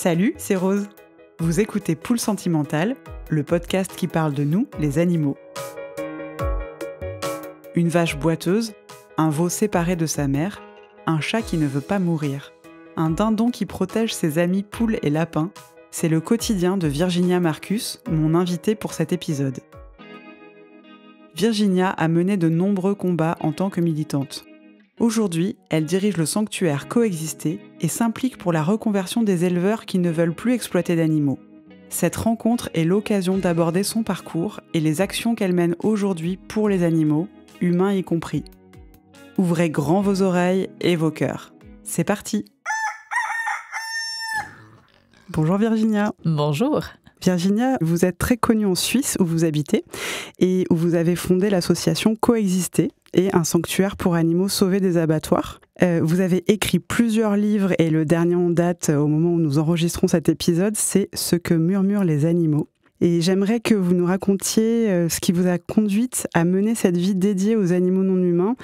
Salut, c'est Rose. Vous écoutez Poule Sentimentale, le podcast qui parle de nous, les animaux. Une vache boiteuse, un veau séparé de sa mère, un chat qui ne veut pas mourir, un dindon qui protège ses amis poules et lapins, c'est le quotidien de Virginia Marcus, mon invitée pour cet épisode. Virginia a mené de nombreux combats en tant que militante. Aujourd'hui, elle dirige le sanctuaire Coexister et s'implique pour la reconversion des éleveurs qui ne veulent plus exploiter d'animaux. Cette rencontre est l'occasion d'aborder son parcours et les actions qu'elle mène aujourd'hui pour les animaux, humains y compris. Ouvrez grand vos oreilles et vos cœurs. C'est parti Bonjour Virginia. Bonjour. Virginia, vous êtes très connue en Suisse où vous habitez et où vous avez fondé l'association Coexister, et un sanctuaire pour animaux sauvés des abattoirs. Euh, vous avez écrit plusieurs livres et le dernier en date euh, au moment où nous enregistrons cet épisode, c'est Ce que murmurent les animaux. Et j'aimerais que vous nous racontiez euh, ce qui vous a conduite à mener cette vie dédiée aux animaux non humains,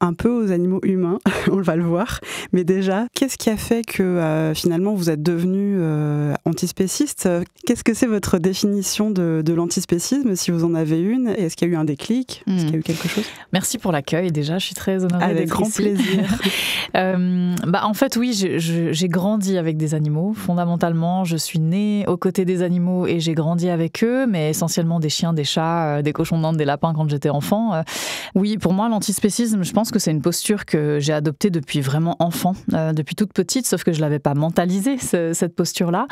un peu aux animaux humains, on va le voir. Mais déjà, qu'est-ce qui a fait que euh, finalement vous êtes devenu euh, antispéciste Qu'est-ce que c'est votre définition de, l'antispécisme, si vous en avez une Est-ce qu'il y a eu un déclic Est-ce qu'il y a eu hmm. quelque chose Merci pour l'accueil déjà, je suis très honorée. Avec grand plaisir. bah, en fait, oui, j'ai grandi avec des animaux. Fondamentalement, je suis née aux côtés des animaux et j'ai grandi avec eux, mais essentiellement des chiens, des chats, euh, des cochons d'Inde, des lapins quand j'étais enfant. Euh. oui, pour moi, l'antispécisme, je pense que c'est une posture que j'ai adoptée depuis vraiment enfant, euh, depuis toute petite, sauf que je l'avais pas mentalisé, cette posture-là.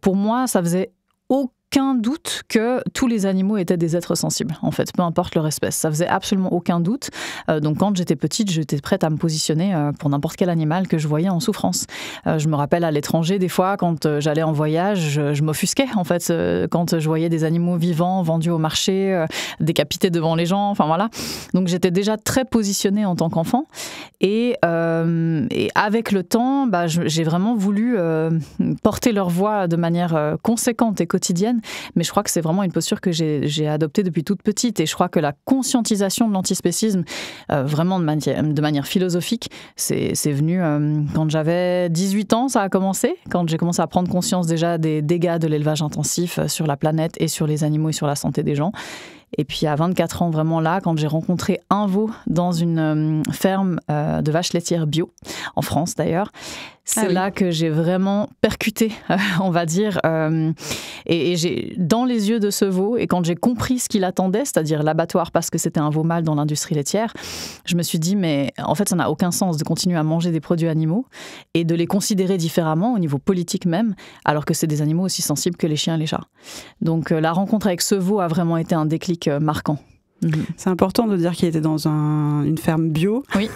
pour moi, ça faisait aucun aucun doute que tous les animaux étaient des êtres sensibles, en fait, peu importe leur espèce. Ça faisait absolument aucun doute. Euh, donc quand j'étais petite, j'étais prête à me positionner euh, pour n'importe quel animal que je voyais en souffrance. Euh, je me rappelle à l'étranger, des fois, quand j'allais en voyage, je, m'offusquais, en fait, quand je voyais des animaux vivants vendus au marché, décapités devant les gens, enfin voilà. Donc j'étais déjà très positionnée en tant qu'enfant. Et, et, avec le temps, bah, j'ai vraiment voulu porter leur voix de manière conséquente et quotidienne mais je crois que c'est vraiment une posture que j'ai adoptée depuis toute petite. Et je crois que la conscientisation de l'antispécisme, euh, vraiment de, manière philosophique, c'est venu euh, quand j'avais 18 ans, ça a commencé, quand j'ai commencé à prendre conscience déjà des dégâts de l'élevage intensif euh, sur la planète et sur les animaux et sur la santé des gens. Et puis à 24 ans, vraiment là, quand j'ai rencontré un veau dans une ferme de vaches laitières bio, en France d'ailleurs, ah c'est là que j'ai vraiment percuté, on va dire. Euh, et, j'ai dans les yeux de ce veau, et quand j'ai compris ce qu'il attendait, c'est-à-dire l'abattoir parce que c'était un veau mâle dans l'industrie laitière, je me suis dit, mais en fait, ça n'a aucun sens de continuer à manger des produits animaux et de les considérer différemment au niveau politique même, alors que c'est des animaux aussi sensibles que les chiens et les chats. Donc euh, la rencontre avec ce veau a vraiment été un déclic euh, marquant. Mhm. C'est important de dire qu'il était dans une ferme bio. Oui.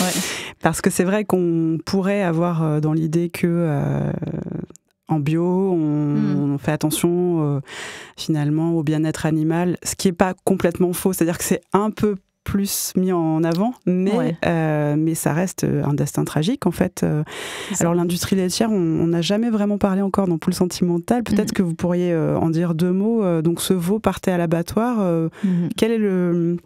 Parce que c'est vrai qu'on pourrait avoir euh, dans l'idée que euh, en bio, on, mhm. fait attention euh, finalement au bien-être animal, ce qui n'est pas complètement faux. C'est-à-dire que c'est un peu plus mis en avant, mais, euh, mais ça reste euh, un destin tragique en fait. Euh. Alors l'industrie laitière, on n'a jamais vraiment parlé encore dans Poule sentimental. Peut-être mhm. que vous pourriez en dire deux mots. Donc ce veau partait à l'abattoir. Mhm. Quel est le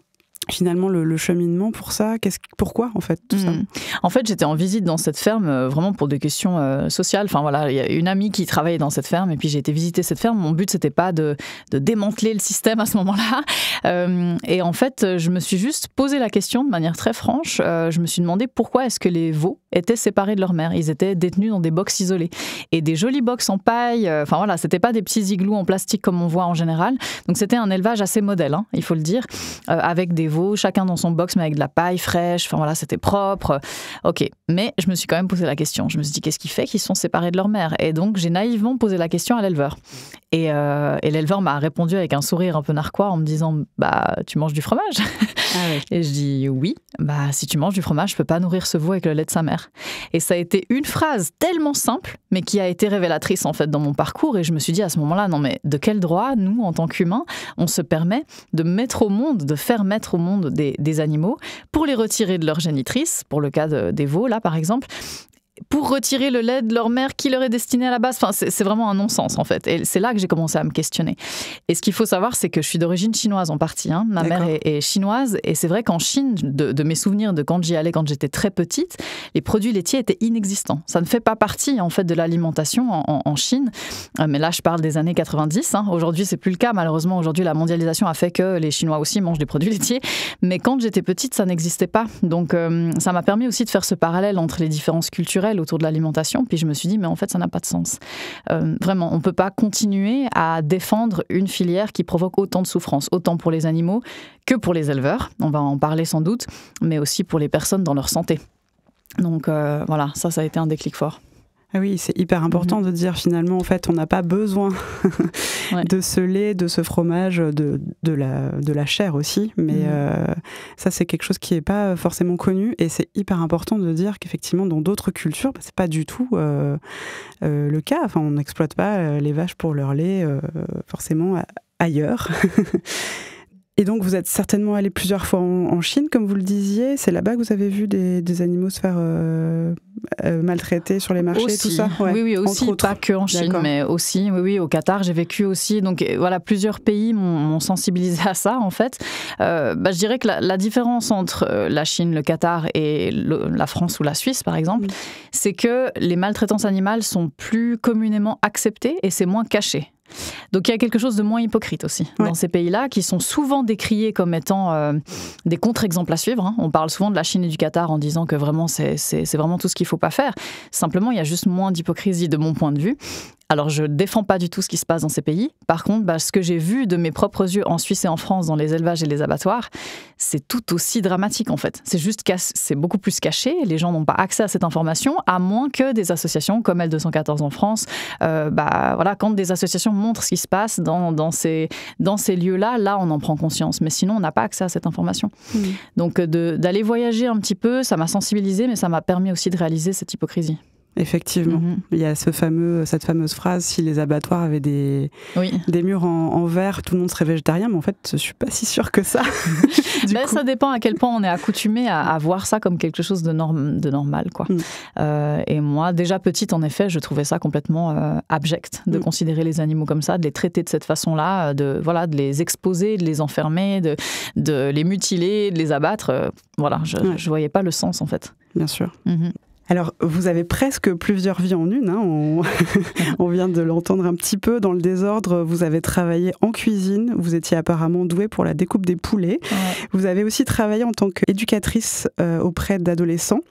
finalement le, cheminement pour ça Qu'est-ce, Pourquoi en fait tout ça hmm. En fait, j'étais en visite dans cette ferme euh, vraiment pour des questions euh, sociales. Enfin voilà, il y a une amie qui travaillait dans cette ferme et puis j'ai été visiter cette ferme. Mon but c'était pas de, démanteler le système à ce moment-là. Euh, et en fait, je me suis juste posé la question de manière très franche. je me suis demandé pourquoi est-ce que les veaux étaient séparés de leur mère. Ils étaient détenus dans des boxes isolées. Et des jolies box en paille, euh, enfin voilà, c'était pas des petits igloos en plastique comme on voit en général. Donc c'était un élevage assez modèle, hein, il faut le dire, euh, avec des veaux, chacun dans son box, mais avec de la paille fraîche, enfin voilà, c'était propre. Ok, mais je me suis quand même posé la question. Je me suis dit, qu'est-ce qui fait qu'ils sont séparés de leur mère Et donc j'ai naïvement posé la question à l'éleveur. Et, euh, l'éleveur m'a répondu avec un sourire un peu narquois en me disant, bah tu manges du fromage ah Et je dis, oui, bah si tu manges du fromage, je peux pas nourrir ce veau avec le lait de sa mère. Et ça a été une phrase tellement simple, mais qui a été révélatrice en fait dans mon parcours. Et je me suis dit à ce moment-là, non mais de quel droit, nous, en tant qu'humains, on se permet de mettre au monde, de faire mettre au monde des, animaux pour les retirer de leur génitrice, pour le cas des veaux là par exemple, pour retirer le lait de leur mère qui leur est destiné à la base. Enfin, c'est vraiment un non-sens en fait. Et c'est là que j'ai commencé à me questionner. Et ce qu'il faut savoir, c'est que je suis d'origine chinoise en partie. Hein. Ma mère est, chinoise et c'est vrai qu'en Chine, de, mes souvenirs de quand j'y allais quand j'étais très petite, les produits laitiers étaient inexistants. Ça ne fait pas partie en fait de l'alimentation en, Chine. Euh, mais là, je parle des années 90. Hein. Aujourd'hui, c'est plus le cas. Malheureusement, aujourd'hui, la mondialisation a fait que les Chinois aussi mangent des produits laitiers. Mais quand j'étais petite, ça n'existait pas. Donc, euh, ça m'a permis aussi de faire ce parallèle entre les différences culturelles autour de l'alimentation. Puis je me suis dit, mais en fait, ça n'a pas de sens. Euh, vraiment, on ne peut pas continuer à défendre une filière qui provoque autant de souffrance, autant pour les animaux que pour les éleveurs. On va en parler sans doute, mais aussi pour les personnes dans leur santé. Donc euh, voilà, ça, ça a été un déclic fort. Ah oui, c'est hyper important mhm. de dire finalement, en fait, on n'a pas besoin de ce lait, de ce fromage, de, la, de la chair aussi. Mais mhm. euh, ça, c'est quelque chose qui n'est pas forcément connu. Et c'est hyper important de dire qu'effectivement, dans d'autres cultures, ce bah, c'est pas du tout euh, euh, le cas. Enfin, on n'exploite pas les vaches pour leur lait forcément ailleurs. Et donc, vous êtes certainement allé plusieurs fois en, Chine, comme vous le disiez. C'est là-bas que vous avez vu des, animaux se faire euh, euh, maltraiter sur les marchés, aussi. tout ça Oui, oui, aussi, pas que en Chine, mais aussi, oui, au Qatar, j'ai vécu aussi. Donc, voilà, plusieurs pays m'ont sensibilisé à ça, en fait. Euh, bah, je dirais que la, différence entre la Chine, le Qatar et la France ou la Suisse, par exemple, c'est que les maltraitances animales sont plus communément acceptées et c'est moins caché. Donc il y a quelque chose de moins hypocrite aussi dans ces pays-là, qui sont souvent décriés comme étant euh, des contre-exemples à suivre. Hein. On parle souvent de la Chine et du Qatar en disant que vraiment c'est vraiment tout ce qu'il ne faut pas faire. Simplement, il y a juste moins d'hypocrisie de mon point de vue. Alors, je défends pas du tout ce qui se passe dans ces pays. Par contre, bah, ce que j'ai vu de mes propres yeux en Suisse et en France dans les élevages et les abattoirs, c'est tout aussi dramatique en fait. C'est juste que c'est beaucoup plus caché. Les gens n'ont pas accès à cette information, à moins que des associations comme L214 en France, euh, bah, voilà, quand des associations montrent ce qui se passe dans, ces lieux-là, là on en prend conscience. Mais sinon, on n'a pas accès à cette information. Hmm. Donc, euh, d'aller voyager un petit peu, ça m'a sensibilisé, mais ça m'a permis aussi de réaliser cette hypocrisie. Effectivement, mhm. il y a ce fameux, cette fameuse phrase si les abattoirs avaient des, des murs en, verre, tout le monde serait végétarien, mais en fait, je suis pas si sûre que ça. ben, Ça dépend à quel point on est accoutumé à, voir ça comme quelque chose de, de normal. quoi. Mm. Euh, et moi, déjà petite, en effet, je trouvais ça complètement euh, abject de mm. considérer les animaux comme ça, de les traiter de cette façon-là, euh, de, voilà, de les exposer, de les enfermer, de, les mutiler, de les abattre. voilà, je ne voyais pas le sens en fait. Bien sûr. Mhm. Alors, vous avez presque plusieurs vies en une. Hein, on... vient de l'entendre un petit peu dans le désordre. Vous avez travaillé en cuisine. Vous étiez apparemment douée pour la découpe des poulets. Vous avez aussi travaillé en tant qu'éducatrice euh, auprès d'adolescents.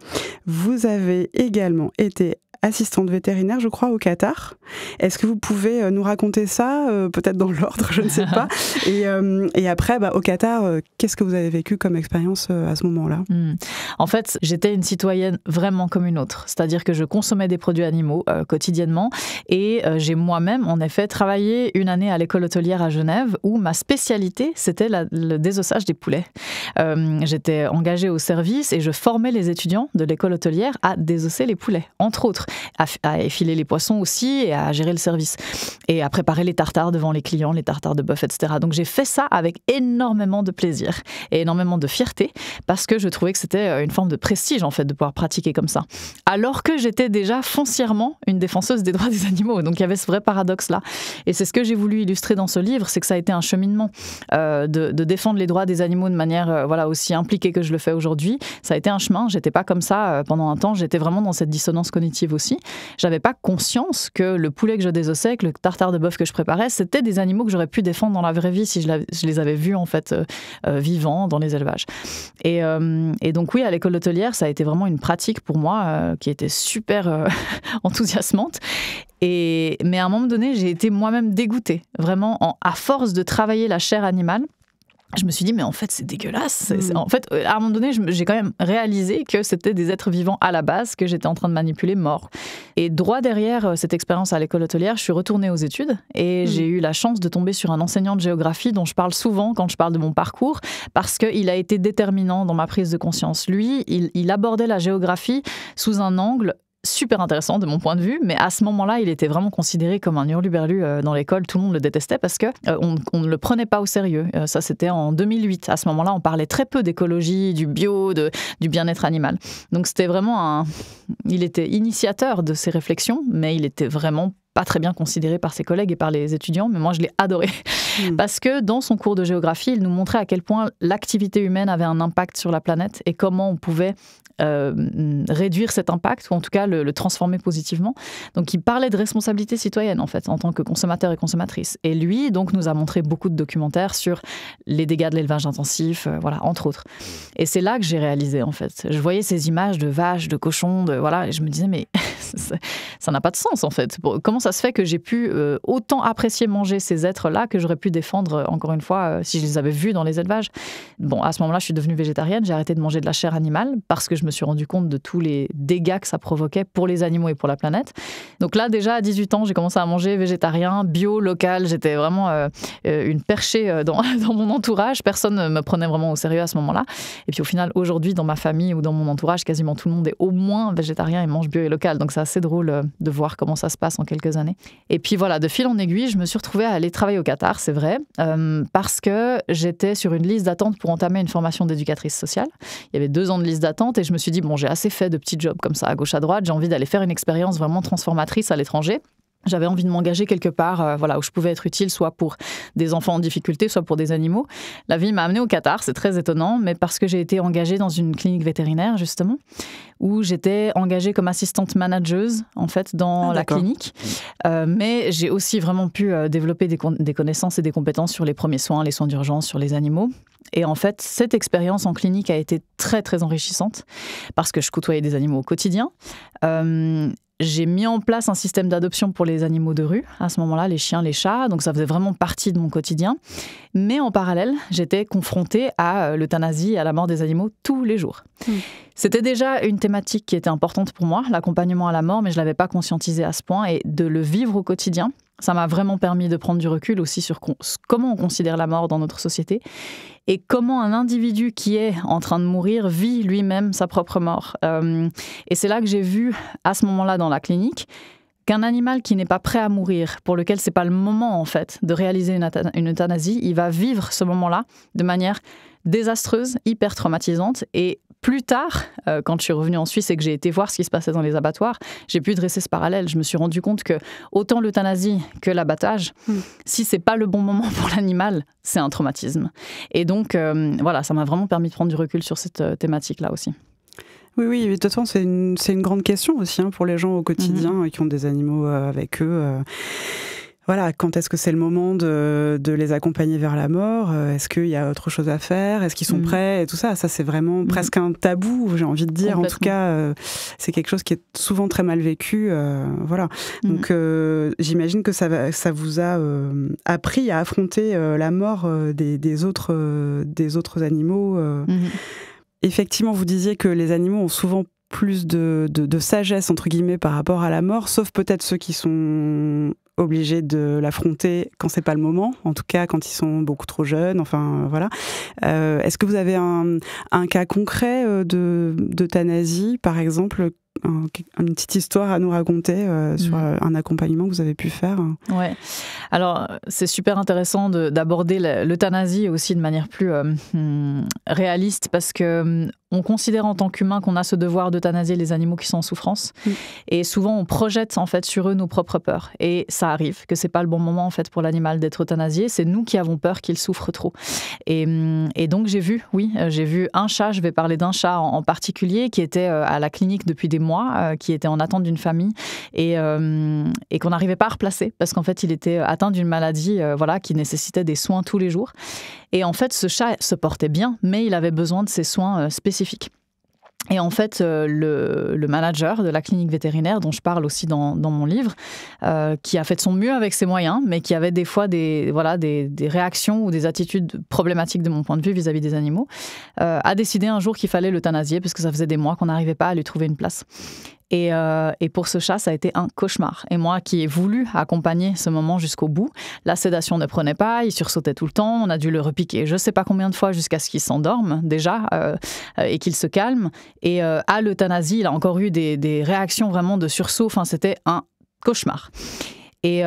Vous avez également été assistante vétérinaire, je crois, au Qatar. Est-ce que vous pouvez euh, nous raconter ça, euh, peut-être dans l'ordre, je ne sais pas. Euh, et, après, bah, au Qatar, qu'est-ce que vous avez vécu comme expérience à ce moment-là hmm. En fait, j'étais une citoyenne vraiment comme une autre, c'est-à-dire que je consommais des produits animaux quotidiennement et j'ai moi-même, en effet, travaillé une année à l'école hôtelière à Genève où ma spécialité, c'était le désossage des poulets. j'étais engagée au service et je formais les étudiants de l'école hôtelière à désosser les poulets, entre autres à, effiler les poissons aussi et à gérer le service. Et à préparer les tartares devant les clients, les tartares de bœuf, etc. Donc j'ai fait ça avec énormément de plaisir et énormément de fierté parce que je trouvais que c'était euh, une forme de prestige en fait de pouvoir pratiquer comme ça. Alors que j'étais déjà foncièrement une défenseuse des droits des animaux. Donc il y avait ce vrai paradoxe là. Et c'est ce que j'ai voulu illustrer dans ce livre, c'est que ça a été un cheminement euh, de, défendre les droits des animaux de manière euh, voilà aussi impliquée que je le fais aujourd'hui. Ça a été un chemin. J'étais pas comme ça pendant un temps. J'étais vraiment dans cette dissonance cognitive aussi, j'avais pas conscience que le poulet que je désossais, que le tartare de bœuf que je préparais, c'était des animaux que j'aurais pu défendre dans la vraie vie si je, les avais vus en fait euh, euh, vivants dans les élevages. Euh, et, donc oui, à l'école hôtelière, ça a été vraiment une pratique pour moi qui était super enthousiasmante. mais à un moment donné, j'ai été moi-même dégoûtée, vraiment à force de travailler la chair animale je me suis dit, mais en fait, c'est dégueulasse. Mm. En fait, euh, à un moment donné, j'ai quand même réalisé que c'était des êtres vivants à la base que j'étais en train de manipuler morts. Et droit derrière euh, cette expérience à l'école hôtelière, je suis retournée aux études et mm. j'ai eu la chance de tomber sur un enseignant de géographie dont je parle souvent quand je parle de mon parcours parce qu'il a été déterminant dans ma prise de conscience. Lui, il abordait la géographie sous un angle super intéressant de mon point de vue, mais à ce moment-là, il était vraiment considéré comme un hurluberlu euh, dans l'école. Tout le monde le détestait parce que euh, on, ne le prenait pas au sérieux. Euh, ça, c'était en 2008. À ce moment-là, on parlait très peu d'écologie, du bio, du bien-être animal. Donc, c'était vraiment un. Il était initiateur de ces réflexions, mais il était vraiment pas très bien considéré par ses collègues et par les étudiants, mais moi je l'ai adoré. Hmm. parce que dans son cours de géographie, il nous montrait à quel point l'activité humaine avait un impact sur la planète et comment on pouvait euh, réduire cet impact ou en tout cas le, transformer positivement. Donc il parlait de responsabilité citoyenne en fait en tant que consommateur et consommatrice. Et lui donc nous a montré beaucoup de documentaires sur les dégâts de l'élevage intensif, euh, voilà entre autres. Hmm. Et c'est là que j'ai réalisé en fait. Je voyais ces images de vaches, de cochons, de voilà, et je me disais mais ça n'a pas de sens en fait. Comment ça se fait que j'ai pu euh, autant apprécier manger ces êtres-là que j'aurais pu défendre, euh, encore une fois, euh, si je les avais vus dans les élevages Bon, à ce moment-là, je suis devenue végétarienne, j'ai arrêté de manger de la chair animale parce que je me suis rendu compte de tous les dégâts que ça provoquait pour les animaux et pour la planète. Donc là, déjà à 18 ans, j'ai commencé à manger végétarien, bio, local. J'étais vraiment une perchée dans, mon entourage. Personne ne me prenait vraiment au sérieux à ce moment-là. Et puis au final, aujourd'hui, dans ma famille ou dans mon entourage, quasiment tout le monde est au moins végétarien et mange bio et local. Donc c'est assez drôle euh, de voir comment ça se passe en quelques années. Et puis voilà, de fil en aiguille, je me suis retrouvée à aller travailler au Qatar, c'est vrai, euh, parce que j'étais sur une liste d'attente pour entamer une formation d'éducatrice sociale. Il y avait deux ans de liste d'attente et je me suis dit, bon, j'ai assez fait de petits jobs comme ça à gauche à droite, j'ai envie d'aller faire une expérience vraiment transformatrice à l'étranger j'avais envie de m'engager quelque part, euh, voilà, où je pouvais être utile, soit pour des enfants en difficulté, soit pour des animaux. La vie m'a amenée au Qatar, c'est très étonnant, mais parce que j'ai été engagée dans une clinique vétérinaire justement, où j'étais engagée comme assistante manageuse en fait dans ah, la clinique. Euh, mais j'ai aussi vraiment pu euh, développer des connaissances et des compétences sur les premiers soins, les soins d'urgence, sur les animaux. Et en fait, cette expérience en clinique a été très très enrichissante parce que je côtoyais des animaux au quotidien. Euh, j'ai mis en place un système d'adoption pour les animaux de rue, à ce moment-là, les chiens, les chats, donc ça faisait vraiment partie de mon quotidien. Mais en parallèle, j'étais confrontée à euh, l'euthanasie, à la mort des animaux tous les jours. Mmh. C'était déjà une thématique qui était importante pour moi, l'accompagnement à la mort, mais je ne l'avais pas conscientisé à ce point. Et de le vivre au quotidien, ça m'a vraiment permis de prendre du recul aussi sur comment on considère la mort dans notre société et comment un individu qui est en train de mourir vit lui-même sa propre mort. Euh, et c'est là que j'ai vu, à ce moment-là, dans la clinique, qu'un animal qui n'est pas prêt à mourir, pour lequel c'est pas le moment en fait de réaliser une euthanasie, il va vivre ce moment-là de manière désastreuse, hyper traumatisante et plus tard, euh, quand je suis revenue en Suisse et que j'ai été voir ce qui se passait dans les abattoirs, j'ai pu dresser ce parallèle. Je me suis rendu compte que autant l'euthanasie que l'abattage, hmm. si c'est pas le bon moment pour l'animal, c'est un traumatisme. Et donc, euh, voilà, ça m'a vraiment permis de prendre du recul sur cette euh, thématique-là aussi. Oui, oui, de toute façon, c'est une, grande question aussi hein, pour les gens au quotidien mhm. qui ont des animaux avec eux voilà, quand est-ce que c'est le moment de, les accompagner vers la mort euh, Est-ce qu'il y a autre chose à faire Est-ce qu'ils sont mm. prêts Et tout ça, ça c'est vraiment mm. presque un tabou, j'ai envie de dire. En tout cas, euh, c'est quelque chose qui est souvent très mal vécu. Euh, voilà. Mm-hmm. Donc j'imagine que ça, vous a appris à affronter la mort des, autres, des autres animaux. Mm-hmm. Effectivement, vous disiez que les animaux ont souvent plus de, de, sagesse, entre guillemets, par rapport à la mort, sauf peut-être ceux qui sont obligés de l'affronter quand c'est pas le moment, en tout cas quand ils sont beaucoup trop jeunes. Enfin euh, voilà. Euh, est-ce que vous avez un, cas concret euh, de d'euthanasie, par exemple, une petite histoire à nous raconter euh, sur mm. euh, un accompagnement que vous avez pu faire. Ouais. Alors, c'est super intéressant d'aborder l'euthanasie aussi de manière plus euh, hmm, réaliste parce que hmm, on considère en tant qu'humain qu'on a ce devoir d'euthanasier les animaux qui sont en souffrance mm. et souvent on projette en fait sur eux nos propres peurs et ça arrive que c'est pas le bon moment en fait pour l'animal d'être euthanasié c'est nous qui avons peur qu'il souffre trop et, hmm, et donc j'ai vu oui j'ai vu un chat je vais parler d'un chat en, en particulier qui était à la clinique depuis des euh, qui était en attente d'une famille et, euh, et qu'on n'arrivait pas à replacer parce qu'en fait, il était atteint d'une maladie euh, voilà, qui nécessitait des soins tous les jours. Et en fait, ce chat se portait bien, mais il avait besoin de ces soins spécifiques. Et en fait, euh, le, manager de la clinique vétérinaire, dont je parle aussi dans, mon livre, euh, qui a fait de son mieux avec ses moyens, mais qui avait des fois des, voilà, des, réactions ou des attitudes problématiques de mon point de vue vis-à-vis des animaux, euh, a décidé un jour qu'il fallait l'euthanasier, parce que ça faisait des mois qu'on n'arrivait pas à lui trouver une place. Euh, et, pour ce chat, ça a été un cauchemar. Et moi qui ai voulu accompagner ce moment jusqu'au bout, la sédation ne prenait pas, il sursautait tout le temps, on a dû le repiquer je ne sais pas combien de fois jusqu'à ce qu'il s'endorme déjà euh, euh, et qu'il se calme. Et à l'euthanasie, il a encore eu des, des réactions vraiment de sursaut, enfin c'était un cauchemar. Et,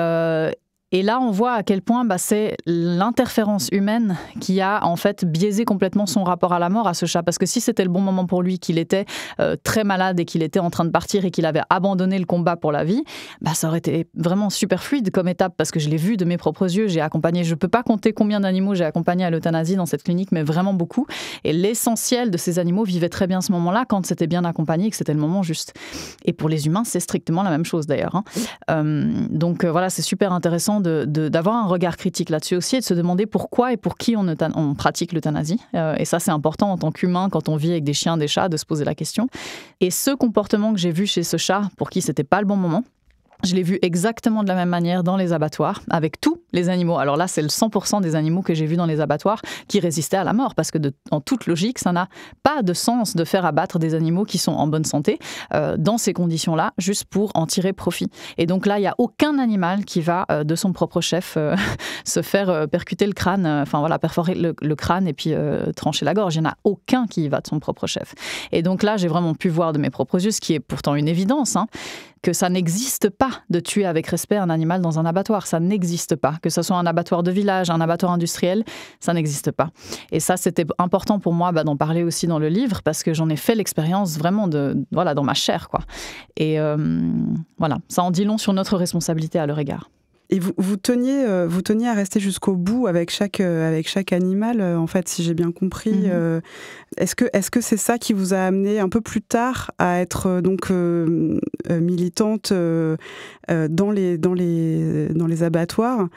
et là, on voit à quel point bah, c'est l'interférence humaine qui a en fait biaisé complètement son rapport à la mort à ce chat. Parce que si c'était le bon moment pour lui, qu'il était euh, très malade et qu'il était en train de partir et qu'il avait abandonné le combat pour la vie, bah, ça aurait été vraiment super fluide comme étape parce que je l'ai vu de mes propres yeux. J'ai accompagné, je ne peux pas compter combien d'animaux j'ai accompagné à l'euthanasie dans cette clinique, mais vraiment beaucoup. Et l'essentiel de ces animaux vivait très bien ce moment-là quand c'était bien accompagné et que c'était le moment juste. Et pour les humains, c'est strictement la même chose d'ailleurs. Hein. Euh, donc euh, voilà, c'est super intéressant d'avoir un regard critique là-dessus aussi et de se demander pourquoi et pour qui on, pratique l'euthanasie. Euh, et ça, c'est important en tant qu'humain, quand on vit avec des chiens, des chats, de se poser la question. Et ce comportement que j'ai vu chez ce chat, pour qui c'était pas le bon moment, je l'ai vu exactement de la même manière dans les abattoirs, avec tous les animaux. Alors là, c'est le 100% des animaux que j'ai vus dans les abattoirs qui résistaient à la mort, parce que de, en toute logique, ça n'a pas de sens de faire abattre des animaux qui sont en bonne santé euh, dans ces conditions-là, juste pour en tirer profit. Et donc là, il n'y a aucun animal qui va, euh, de son propre chef, euh, se faire percuter le crâne, enfin voilà, perforer le, crâne et puis trancher la gorge. Il n'y en a aucun qui va de son propre chef. Et donc là, j'ai vraiment pu voir de mes propres yeux, ce qui est pourtant une évidence, hein, que ça n'existe pas de tuer avec respect un animal dans un abattoir. Ça n'existe pas. Que ce soit un abattoir de village, un abattoir industriel, ça n'existe pas. Et ça, c'était important pour moi bah, d'en parler aussi dans le livre parce que j'en ai fait l'expérience vraiment de, voilà, dans ma chair. Quoi. Et euh, voilà, ça en dit long sur notre responsabilité à leur égard. Et vous, vous, teniez, euh, vous teniez à rester jusqu'au bout avec chaque, euh, avec chaque animal, euh, en fait, si j'ai bien compris. Mhm. Est-ce que c'est -ce que ça qui vous a amené un peu plus tard à être donc militante dans, les, dans, les, dans les abattoirs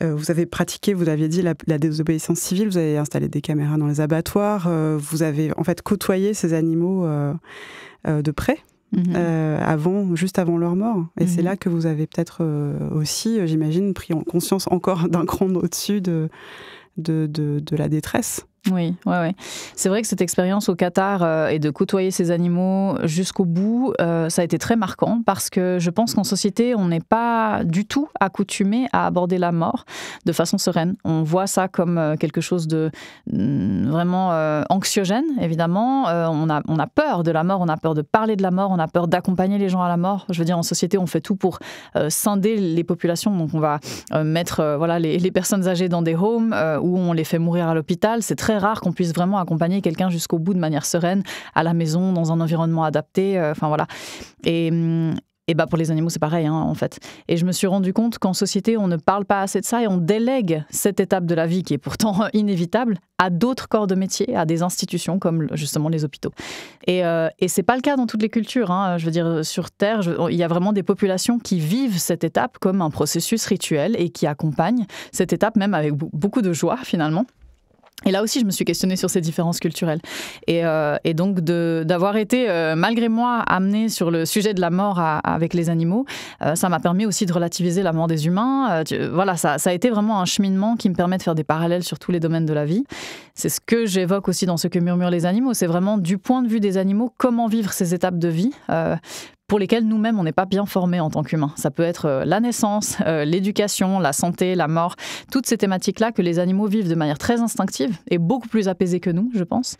vous avez pratiqué, vous aviez dit, la, désobéissance civile, vous avez installé des caméras dans les abattoirs, vous avez en fait côtoyé ces animaux de près Mhm. Euh, avant, juste avant leur mort. Et c'est mhm. là que vous avez peut-être euh, aussi, euh, j'imagine, pris en conscience encore d'un cran au-dessus de, de, de, la détresse oui, ouais, c'est vrai que cette expérience au Qatar euh, et de côtoyer ces animaux jusqu'au bout, euh, ça a été très marquant parce que je pense qu'en société, on n'est pas du tout accoutumé à aborder la mort de façon sereine. On voit ça comme euh, quelque chose de mm, vraiment anxiogène, évidemment. on, a, on a peur de la mort, on a peur de parler de la mort, on a peur d'accompagner les gens à la mort. Je veux dire, en société, on fait tout pour scinder les populations. Donc, on va mettre voilà, les, les, personnes âgées dans des homes où on les fait mourir à l'hôpital. C'est très rare qu'on puisse vraiment accompagner quelqu'un jusqu'au bout de manière sereine, à la maison, dans un environnement adapté. Euh, enfin voilà. Mm, et, bah pour les animaux, c'est pareil, hein, en fait. Et je me suis rendu compte qu'en société, on ne parle pas assez de ça et on délègue cette étape de la vie qui est pourtant inévitable à d'autres corps de métier, à des institutions comme justement les hôpitaux. Euh, et, c'est pas le cas dans toutes les cultures. Hein. Je veux dire, sur Terre, il y a vraiment des populations qui vivent cette étape comme un processus rituel et qui accompagnent cette étape même avec beaucoup de joie finalement. Et là aussi, je me suis questionnée sur ces différences culturelles. Et, euh, donc, d'avoir été, euh, malgré moi, amenée sur le sujet de la mort avec les animaux, euh, ça m'a permis aussi de relativiser la mort des humains. voilà, ça, a été vraiment un cheminement qui me permet de faire des parallèles sur tous les domaines de la vie. C'est ce que j'évoque aussi dans ce que murmurent les animaux. C'est vraiment du point de vue des animaux, comment vivre ces étapes de vie. Euh, pour lesquelles nous-mêmes, on n'est pas bien formés en tant qu'humains. Ça peut être euh, la naissance, euh, l'éducation, la santé, la mort, toutes ces thématiques-là que les animaux vivent de manière très instinctive et beaucoup plus apaisée que nous, je pense.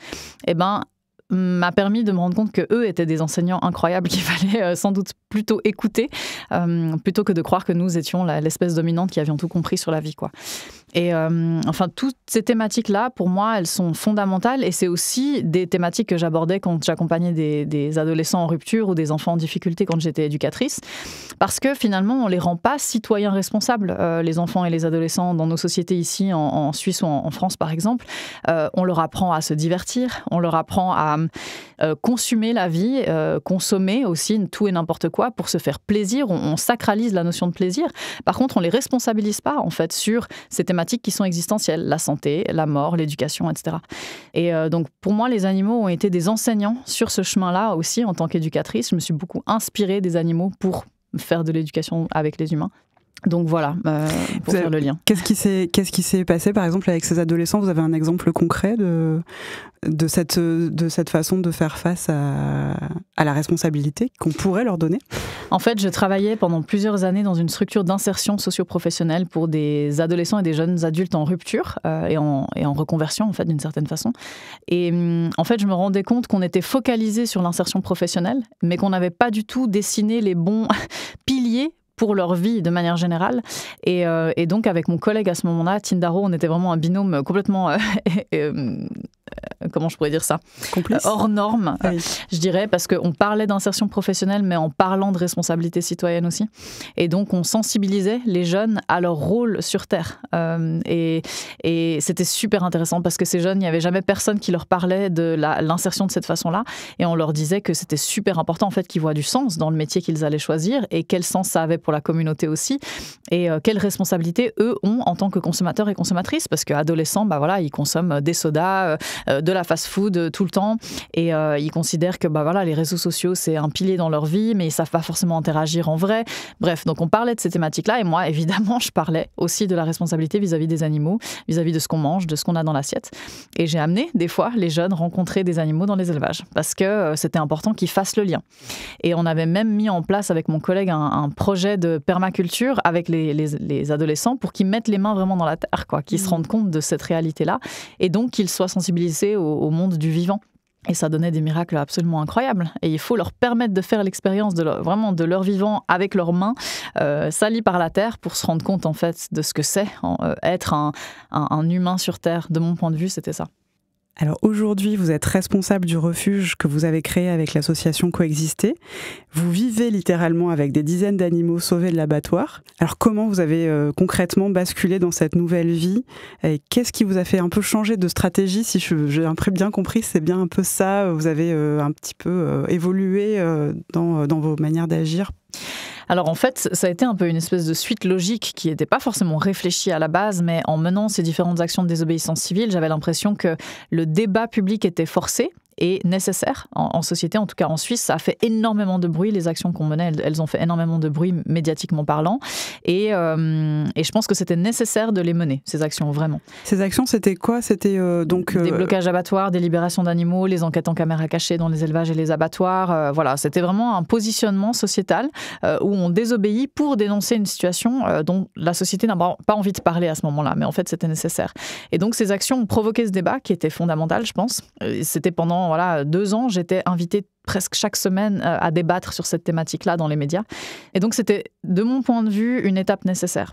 Eh ben, m'a permis de me rendre compte que eux étaient des enseignants incroyables qu'il fallait euh, sans doute plutôt écouter euh, plutôt que de croire que nous étions l'espèce dominante qui avions tout compris sur la vie quoi. Et euh, enfin toutes ces thématiques là pour moi elles sont fondamentales et c'est aussi des thématiques que j'abordais quand j'accompagnais des adolescents en rupture ou des enfants en difficulté quand j'étais éducatrice parce que finalement, on les rend pas citoyens responsables, euh, les enfants et les adolescents dans nos sociétés ici, en, Suisse ou en, France par exemple. Euh, on leur apprend à se divertir, on leur apprend à consumer euh, consommer la vie, consommer aussi tout et n'importe quoi pour se faire plaisir. On, sacralise la notion de plaisir. Par contre, on les responsabilise pas en fait sur ces thématiques qui sont existentielles, la santé, la mort, l'éducation, etc. Et donc pour moi, les animaux ont été des enseignants sur ce chemin-là aussi en tant qu'éducatrice. Je me suis beaucoup inspirée des animaux pour faire de l'éducation avec les humains. Donc voilà, euh, pour faire le lien. Qu'est-ce qui s'est passé, par exemple, avec ces adolescents Vous avez un exemple concret de, cette, façon de faire face à la responsabilité qu'on pourrait leur donner en fait, je travaillais pendant plusieurs années dans une structure d'insertion socio-professionnelle pour des adolescents et des jeunes adultes en rupture euh, et, en, et, en, reconversion, en fait, d'une certaine façon. Et mm, en fait, je me rendais compte qu'on était focalisé sur l'insertion professionnelle, mais qu'on n'avait pas du tout dessiné les bons piliers pour leur vie de manière générale. Euh, et, donc avec mon collègue à ce moment-là, Tindaro, on était vraiment un binôme complètement euh, mm, euh, comment je pourrais dire ça euh, Hors norme, ah je dirais, parce qu'on parlait d'insertion professionnelle, mais en parlant de responsabilité citoyenne aussi. Et donc, on sensibilisait les jeunes à leur rôle sur Terre. Euh, et, c'était super intéressant parce que ces jeunes, il n'y avait jamais personne qui leur parlait de l'insertion de cette façon-là. Et on leur disait que c'était super important, en fait, qu'ils voient du sens dans le métier qu'ils allaient choisir et quel sens ça avait pour la communauté aussi. Et quelles responsabilités eux ont en tant que consommateurs et consommatrices. Parce qu'adolescents, bah voilà, ils consomment des sodas, euh, de la fast-food euh, tout le temps. Et euh, ils considèrent que bah, voilà, les réseaux sociaux, c'est un pilier dans leur vie, mais ils savent pas forcément interagir en vrai. Bref, donc on parlait de ces thématiques-là. Et moi, évidemment, je parlais aussi de la responsabilité vis-à-vis des animaux, vis-à-vis de ce qu'on mange, de ce qu'on a dans l'assiette. Et j'ai amené, des fois, les jeunes rencontrer des animaux dans les élevages, parce que c'était important qu'ils fassent le lien. Et on avait même mis en place avec mon collègue un, projet de permaculture avec les, adolescents pour qu'ils mettent les mains vraiment dans la terre, quoi, qu'ils se mmh. rendent compte de cette réalité-là, et donc qu'ils soient sensibilisés au, monde du vivant. Et ça donnait des miracles absolument incroyables. Et il faut leur permettre de faire l'expérience de leur, vraiment de leur vivant avec leurs mains, euh, par la terre, pour se rendre compte en fait de ce que c'est euh, être un, humain sur terre. De mon point de vue, c'était ça. Alors aujourd'hui, vous êtes responsable du refuge que vous avez créé avec l'association Coexister. Vous vivez littéralement avec des dizaines d'animaux sauvés de l'abattoir. Alors comment vous avez euh, concrètement basculé dans cette nouvelle vie et qu'est-ce qui vous a fait un peu changer de stratégie Si j'ai bien compris, c'est bien un peu ça. Vous avez euh, un petit peu euh, évolué dans vos manières d'agir. Alors en fait, ça a été un peu une espèce de suite logique qui n'était pas forcément réfléchie à la base, mais en menant ces différentes actions de désobéissance civile, j'avais l'impression que le débat public était forcé est nécessaire en, société, en tout cas en Suisse. Ça a fait énormément de bruit, les actions qu'on menait, elles, ont fait énormément de bruit médiatiquement parlant. Et, euh, et je pense que c'était nécessaire de les mener, ces actions, vraiment. Ces actions, c'était quoi C'était euh, donc. Euh, des blocages abattoirs, des libérations d'animaux, les enquêtes en caméra cachée dans les élevages et les abattoirs. voilà, c'était vraiment un positionnement sociétal où on désobéit pour dénoncer une situation dont la société n'a pas envie de parler à ce moment-là, mais en fait, c'était nécessaire. Et donc, ces actions ont provoqué ce débat qui était fondamental, je pense. C'était pendant voilà, deux ans, j'étais invitée presque chaque semaine euh, à débattre sur cette thématique-là dans les médias. Et donc c'était, de mon point de vue, une étape nécessaire.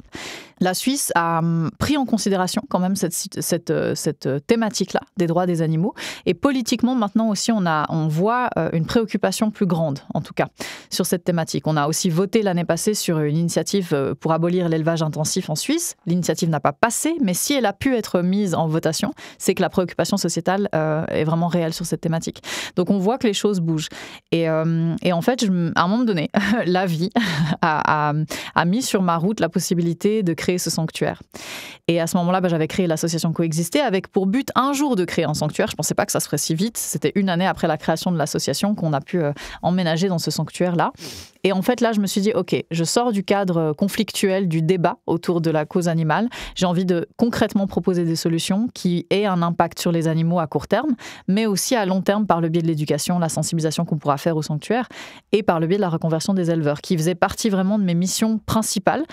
La Suisse a hum, pris en considération quand même cette, cette, euh, euh, thématique-là des droits des animaux. Et politiquement, maintenant aussi, on, a, on voit euh, une préoccupation plus grande, en tout cas, sur cette thématique. On a aussi voté l'année passée sur une initiative pour abolir l'élevage intensif en Suisse. L'initiative n'a pas passé, mais si elle a pu être mise en votation, c'est que la préoccupation sociétale est vraiment réelle sur cette thématique. Donc on voit que les choses bougent. Et, hum, en fait, à un moment donné, la vie a, hum, a mis sur ma route la possibilité de créer créer ce sanctuaire. Et à ce moment-là, bah, j'avais créé l'association Coexister avec pour but un jour de créer un sanctuaire. Je ne pensais pas que ça se ferait si vite. C'était une année après la création de l'association qu'on a pu euh, emménager dans ce sanctuaire-là. Et en fait, là, je me suis dit, OK, je sors du cadre euh, conflictuel du débat autour de la cause animale. J'ai envie de concrètement proposer des solutions qui aient un impact sur les animaux à court terme, mais aussi à long terme par le biais de l'éducation, la sensibilisation qu'on pourra faire au sanctuaire et par le biais de la reconversion des éleveurs, qui faisait partie vraiment de mes missions principales.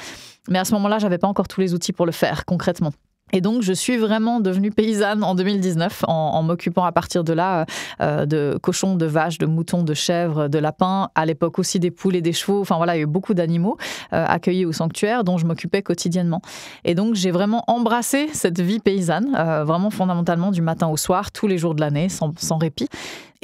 Mais à ce moment-là, j'avais pas encore tous les outils pour le faire concrètement. Et donc, je suis vraiment devenue paysanne en 2019, en, m'occupant à partir de là euh, euh, de cochons, de vaches, de moutons, de chèvres, de lapins, à l'époque aussi des poules et des chevaux. Enfin voilà, il y a eu beaucoup d'animaux euh, accueillis au sanctuaire dont je m'occupais quotidiennement. Et donc, j'ai vraiment embrassé cette vie paysanne, vraiment fondamentalement du matin au soir, tous les jours de l'année, sans, sans répit.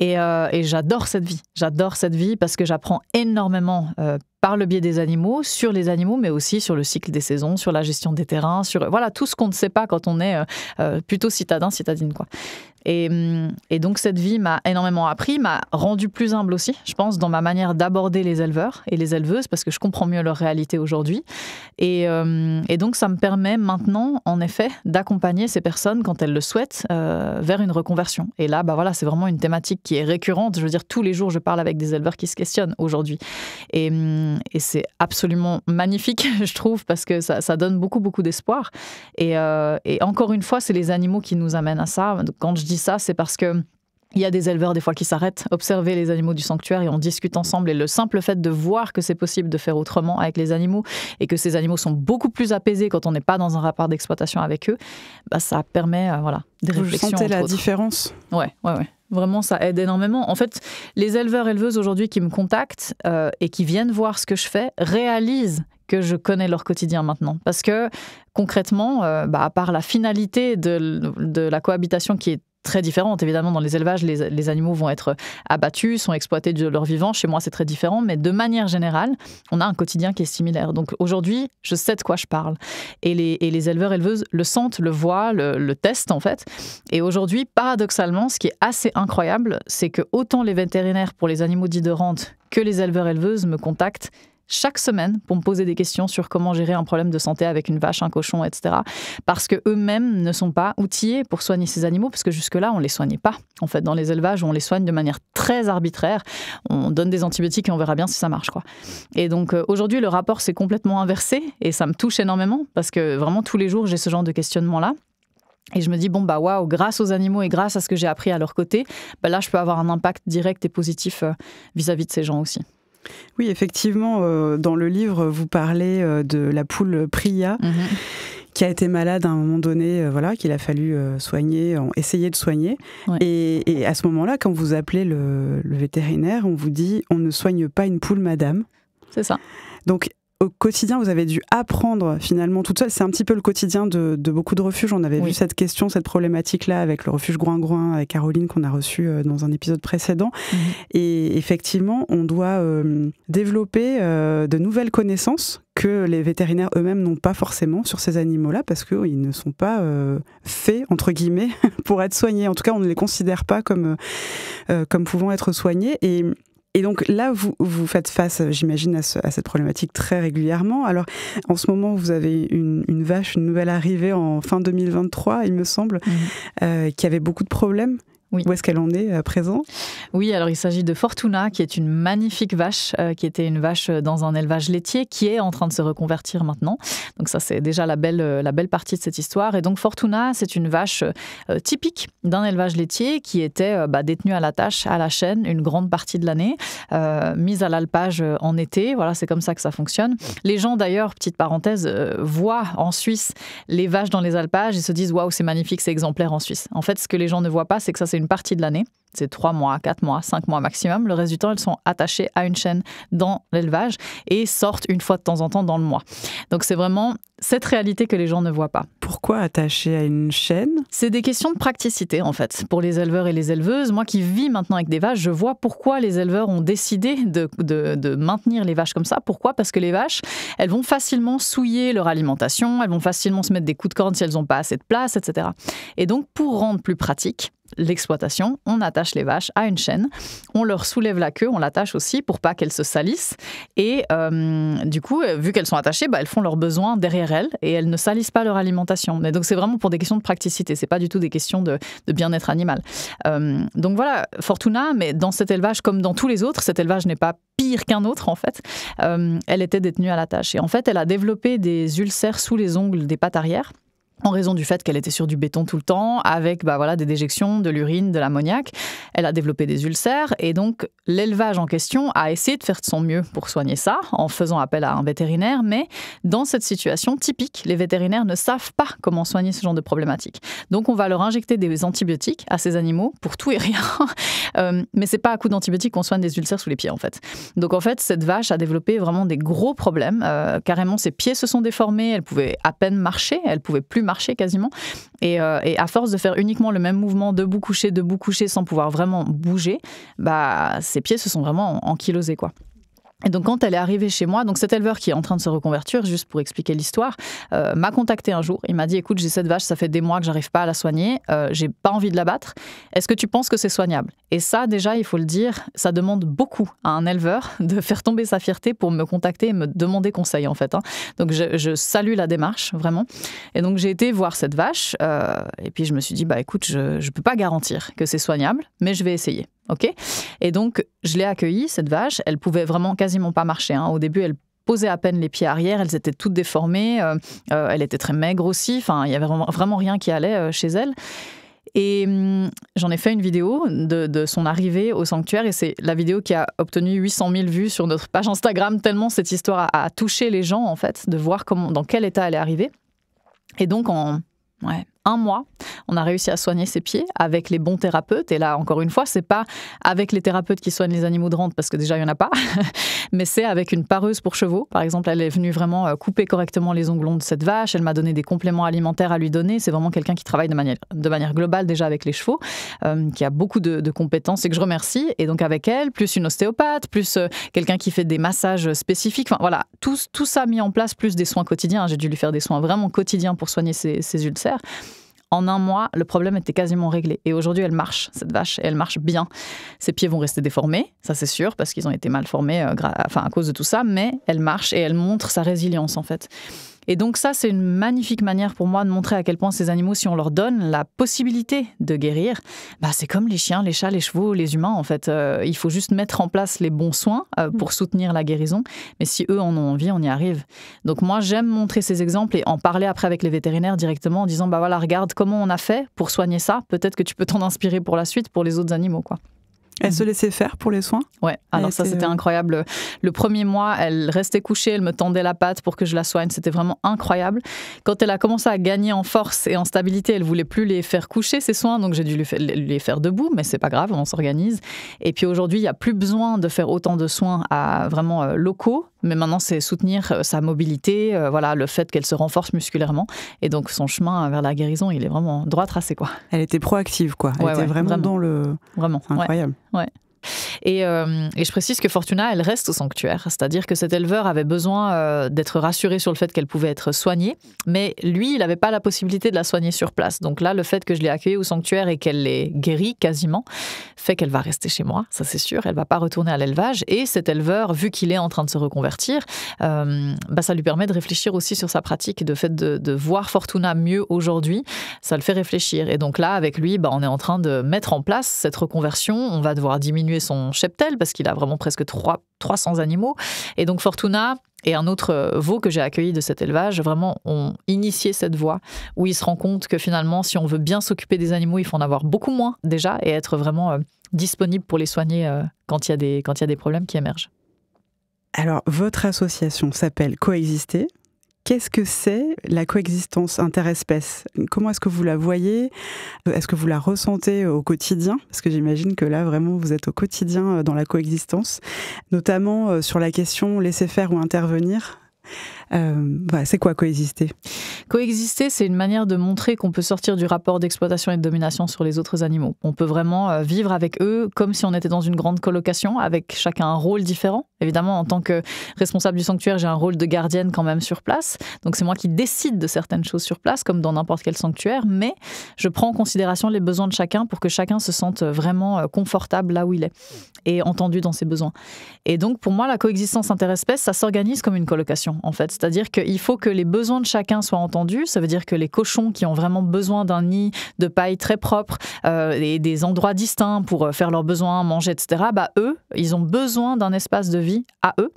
Euh, et, j'adore cette vie. J'adore cette vie parce que j'apprends énormément euh, par le biais des animaux, sur les animaux, mais aussi sur le cycle des saisons, sur la gestion des terrains, sur voilà tout ce qu'on ne sait pas quand on est euh, plutôt citadin, citadine quoi. Mm, et, donc cette vie m'a énormément appris, m'a rendu plus humble aussi, je pense, dans ma manière d'aborder les éleveurs et les éleveuses, parce que je comprends mieux leur réalité aujourd'hui. Et, euh, donc ça me permet maintenant, en effet, d'accompagner ces personnes quand elles le souhaitent euh, vers une reconversion. Et là, bah voilà, c'est vraiment une thématique qui est récurrente. Je veux dire, tous les jours, je parle avec des éleveurs qui se questionnent aujourd'hui. Et, mm, c'est absolument magnifique, je trouve, parce que ça, donne beaucoup, beaucoup d'espoir. Euh, et, encore une fois, c'est les animaux qui nous amènent à ça. quand je dis ça, c'est parce que il y a des éleveurs des fois qui s'arrêtent, observer les animaux du sanctuaire et on discute ensemble. Et le simple fait de voir que c'est possible de faire autrement avec les animaux et que ces animaux sont beaucoup plus apaisés quand on n'est pas dans un rapport d'exploitation avec eux, bah ça permet euh, voilà, des réflexions. Vous sentez la différence Ouais, ouais, Vraiment, ça aide énormément. En fait, les éleveurs éleveuses aujourd'hui qui me contactent euh, et qui viennent voir ce que je fais réalisent que je connais leur quotidien maintenant. Parce que concrètement, euh, bah, à part la finalité de, de, la cohabitation qui est très différentes. Évidemment, dans les élevages, les, animaux vont être abattus, sont exploités de leur vivant. Chez moi, c'est très différent, mais de manière générale, on a un quotidien qui est similaire. Donc aujourd'hui, je sais de quoi je parle. Et les, et éleveurs, éleveuses le sentent, le voient, le, le testent en fait. Et aujourd'hui, paradoxalement, ce qui est assez incroyable, c'est que autant les vétérinaires pour les animaux dits de rente que les éleveurs éleveuses me contactent chaque semaine pour me poser des questions sur comment gérer un problème de santé avec une vache, un cochon, etc. Parce que eux-mêmes ne sont pas outillés pour soigner ces animaux, parce que jusque-là, on les soignait pas. En fait, dans les élevages, on les soigne de manière très arbitraire. On donne des antibiotiques et on verra bien si ça marche, quoi. Et donc euh, aujourd'hui, le rapport s'est complètement inversé et ça me touche énormément parce que vraiment tous les jours, j'ai ce genre de questionnement-là. Et je me dis, bon, bah waouh, grâce aux animaux et grâce à ce que j'ai appris à leur côté, bah là, je peux avoir un impact direct et positif vis à -vis de ces gens aussi. Oui, effectivement, euh, dans le livre, vous parlez euh, de la poule Priya. Mhm. qui a été malade à un moment donné, euh, voilà, qu'il a fallu soigner, essayer de soigner. Et, à ce moment-là, quand vous appelez le, le, vétérinaire, on vous dit on ne soigne pas une poule, madame. C'est ça. Donc au quotidien, vous avez dû apprendre finalement toute seule. C'est un petit peu le quotidien de, beaucoup de refuges. On avait vu cette question, cette problématique-là avec le refuge Groin-Groin avec Caroline qu'on a reçu euh, dans un épisode précédent. Mhm. Et effectivement, on doit euh, développer euh, de nouvelles connaissances que les vétérinaires eux-mêmes n'ont pas forcément sur ces animaux-là parce qu'ils ils ne sont pas faits, entre guillemets, pour être soignés. En tout cas, on ne les considère pas comme, comme pouvant être soignés. Et et donc là, vous, vous faites face, j'imagine, à, cette problématique très régulièrement. Alors, en ce moment, vous avez une, vache, une nouvelle arrivée en fin 2023, il me semble, mhm. euh, qui avait beaucoup de problèmes, oui. Où est-ce qu'elle en est à présent Oui, alors il s'agit de Fortuna, qui est une magnifique vache, euh, qui était une vache euh, dans un élevage laitier, qui est en train de se reconvertir maintenant. Donc ça, c'est déjà la belle, euh, la belle partie de cette histoire. Et donc Fortuna, c'est une vache typique d'un élevage laitier qui était bah, détenue à la tâche, à la chaîne, une grande partie de l'année, mise à l'alpage en été. Voilà, c'est comme ça que ça fonctionne. Les gens, d'ailleurs, petite parenthèse, voient en Suisse les vaches dans les alpages et se disent waouh, c'est magnifique, c'est exemplaire en Suisse. En fait, ce que les gens ne voient pas, c'est que ça, c'est une partie de l'année. C'est trois mois, quatre mois, cinq mois maximum. Le reste du temps, elles sont attachées à une chaîne dans l'élevage et sortent une fois de temps en temps dans le mois. Donc c'est vraiment cette réalité que les gens ne voient pas. Pourquoi attacher à une chaîne C'est des questions de praticité en fait. Pour les éleveurs et les éleveuses, moi qui vis maintenant avec des vaches, je vois pourquoi les éleveurs ont décidé de, de maintenir les vaches comme ça. Pourquoi Parce que les vaches, elles vont facilement souiller leur alimentation, elles vont facilement se mettre des coups de corne si elles n'ont pas assez de place, etc. Et donc pour rendre plus pratique, l'exploitation, on attache les vaches à une chaîne, on leur soulève la queue, on l'attache aussi pour pas qu'elles se salissent. Et euh, du coup, vu qu'elles sont attachées, bah, elles font leurs besoins derrière elles et elles ne salissent pas leur alimentation. Mais donc c'est vraiment pour des questions de praticité, c'est pas du tout des questions de, bien-être animal. Euh, donc voilà, Fortuna, mais dans cet élevage comme dans tous les autres, cet élevage n'est pas pire qu'un autre en fait. Euh, elle était détenue à l'attache et en fait, elle a développé des ulcères sous les ongles des pattes arrière en raison du fait qu'elle était sur du béton tout le temps, avec bah voilà, des déjections, de l'urine, de l'ammoniac. Elle a développé des ulcères et donc l'élevage en question a essayé de faire de son mieux pour soigner ça en faisant appel à un vétérinaire, mais dans cette situation typique, les vétérinaires ne savent pas comment soigner ce genre de problématique. Donc on va leur injecter des antibiotiques à ces animaux pour tout et rien, euh, mais c'est pas à coup d'antibiotiques qu'on soigne des ulcères sous les pieds en fait. Donc en fait, cette vache a développé vraiment des gros problèmes. Euh, carrément, ses pieds se sont déformés, elle pouvait à peine marcher, elle pouvait plus marcher quasiment. Euh, et, à force de faire uniquement le même mouvement, debout couché, debout couché, sans pouvoir vraiment bouger, bah, ses pieds se sont vraiment ankylosés, Quoi. Et donc quand elle est arrivée chez moi, donc cet éleveur qui est en train de se reconvertir, juste pour expliquer l'histoire, euh, m'a contacté un jour. Il m'a dit écoute, j'ai cette vache, ça fait des mois que j'arrive pas à la soigner, euh, j'ai pas envie de la battre. Est-ce que tu penses que c'est soignable Et ça, déjà, il faut le dire, ça demande beaucoup à un éleveur de faire tomber sa fierté pour me contacter et me demander conseil en fait. Hein. Donc je, salue la démarche vraiment. Et donc j'ai été voir cette vache euh, et puis je me suis dit bah écoute, je, je peux pas garantir que c'est soignable, mais je vais essayer ok Et donc, je l'ai accueillie, cette vache. Elle pouvait vraiment quasiment pas marcher. Hein. Au début, elle posait à peine les pieds arrière, elles étaient toutes déformées, euh, euh, elle était très maigre aussi, enfin, il y avait vraiment rien qui allait euh, chez elle. Et hmm, j'en ai fait une vidéo de, son arrivée au sanctuaire et c'est la vidéo qui a obtenu 800 000 vues sur notre page Instagram, tellement cette histoire a, a touché les gens en fait, de voir comment, dans quel état elle est arrivée. Et donc en, ouais, mois, on a réussi à soigner ses pieds avec les bons thérapeutes. Et là, encore une fois, c'est pas avec les thérapeutes qui soignent les animaux de rente, parce que déjà, il n'y en a pas, mais c'est avec une pareuse pour chevaux. Par exemple, elle est venue vraiment euh, couper correctement les onglons de cette vache. Elle m'a donné des compléments alimentaires à lui donner. C'est vraiment quelqu'un qui travaille de manière, de manière globale déjà avec les chevaux, euh, qui a beaucoup de, compétences et que je remercie. Et donc, avec elle, plus une ostéopathe, plus euh, quelqu'un qui fait des massages spécifiques. Enfin, voilà, tout, tout ça mis en place, plus des soins quotidiens. J'ai dû lui faire des soins vraiment quotidiens pour soigner ses, ses ulcères en un mois, le problème était quasiment réglé. Et aujourd'hui, elle marche, cette vache, et elle marche bien. Ses pieds vont rester déformés, ça c'est sûr, parce qu'ils ont été mal formés euh, à cause de tout ça, mais elle marche et elle montre sa résilience en fait. Et donc ça, c'est une magnifique manière pour moi de montrer à quel point ces animaux, si on leur donne la possibilité de guérir, bah, c'est comme les chiens, les chats, les chevaux, les humains, en fait. Euh, il faut juste mettre en place les bons soins euh, mm. pour soutenir la guérison. Mais si eux en ont envie, on y arrive. Donc moi, j'aime montrer ces exemples et en parler après avec les vétérinaires directement en disant, bah voilà, regarde comment on a fait pour soigner ça. Peut-être que tu peux t'en inspirer pour la suite, pour les autres animaux, quoi. Elle se laissait faire pour les soins Ouais, alors ah ça c'était euh, incroyable. Le premier mois, elle restait couchée, elle me tendait la patte pour que je la soigne, c'était vraiment incroyable. Quand elle a commencé à gagner en force et en stabilité, elle voulait plus les faire coucher ses soins, donc j'ai dû les faire debout, mais c'est pas grave, on s'organise. Et puis aujourd'hui, il n'y a plus besoin de faire autant de soins à vraiment euh, locaux, mais maintenant c'est soutenir euh, sa mobilité, euh, voilà, le fait qu'elle se renforce musculairement. Et donc son chemin vers la guérison, il est vraiment droit tracé. Quoi. Elle était proactive, quoi. Elle était vraiment, dans le. Vraiment. Incroyable. Ouais. Euh, et, je précise que Fortuna, elle reste au sanctuaire, c'est-à-dire que cet éleveur avait besoin euh, d'être rassuré sur le fait qu'elle pouvait être soignée, mais lui, il n'avait pas la possibilité de la soigner sur place. Donc là, le fait que je l'ai accueillie au sanctuaire et qu'elle l'ait guérie quasiment, fait qu'elle va rester chez moi, ça c'est sûr, elle va pas retourner à l'élevage. Et cet éleveur, vu qu'il est en train de se reconvertir, euh, bah, ça lui permet de réfléchir aussi sur sa pratique, de fait de, de voir Fortuna mieux aujourd'hui, ça le fait réfléchir. Et donc là, avec lui, bah, on est en train de mettre en place cette reconversion, on va devoir diminuer son cheptel, parce qu'il a vraiment presque 3, 300 animaux. Et donc Fortuna et un autre euh, veau que j'ai accueilli de cet élevage, vraiment, ont initié cette voie où ils se rendent compte que finalement, si on veut bien s'occuper des animaux, il faut en avoir beaucoup moins déjà et être vraiment euh, disponible pour les soigner euh, quand il y, des, quand il y a des problèmes qui émergent. Alors, votre association s'appelle Coexister. Qu'est-ce que c'est la coexistence interespèce Comment est-ce que vous la voyez Est-ce que vous la ressentez au quotidien Parce que j'imagine que là, vraiment, vous êtes au quotidien euh, dans la coexistence, notamment euh, sur la question laisser faire ou intervenir. Euh, c'est quoi coexister Coexister, c'est une manière de montrer qu'on peut sortir du rapport d'exploitation et de domination sur les autres animaux. On peut vraiment euh, vivre avec eux comme si on était dans une grande colocation, avec chacun un rôle différent. Évidemment, en tant que responsable du sanctuaire, j'ai un rôle de gardienne quand même sur place. Donc c'est moi qui décide de certaines choses sur place, comme dans n'importe quel sanctuaire, mais je prends en considération les besoins de chacun pour que chacun se sente vraiment euh, confortable là où il est et entendu dans ses besoins. Et donc pour moi, la coexistence interespèce, ça s'organise comme une colocation, en fait c'est-à-dire qu'il faut que les besoins de chacun soient entendus. Ça veut dire que les cochons qui ont vraiment besoin d'un nid de paille très propre euh, et des endroits distincts pour euh, faire leurs besoins, manger, etc., bah, eux, ils ont besoin d'un espace de vie à eux.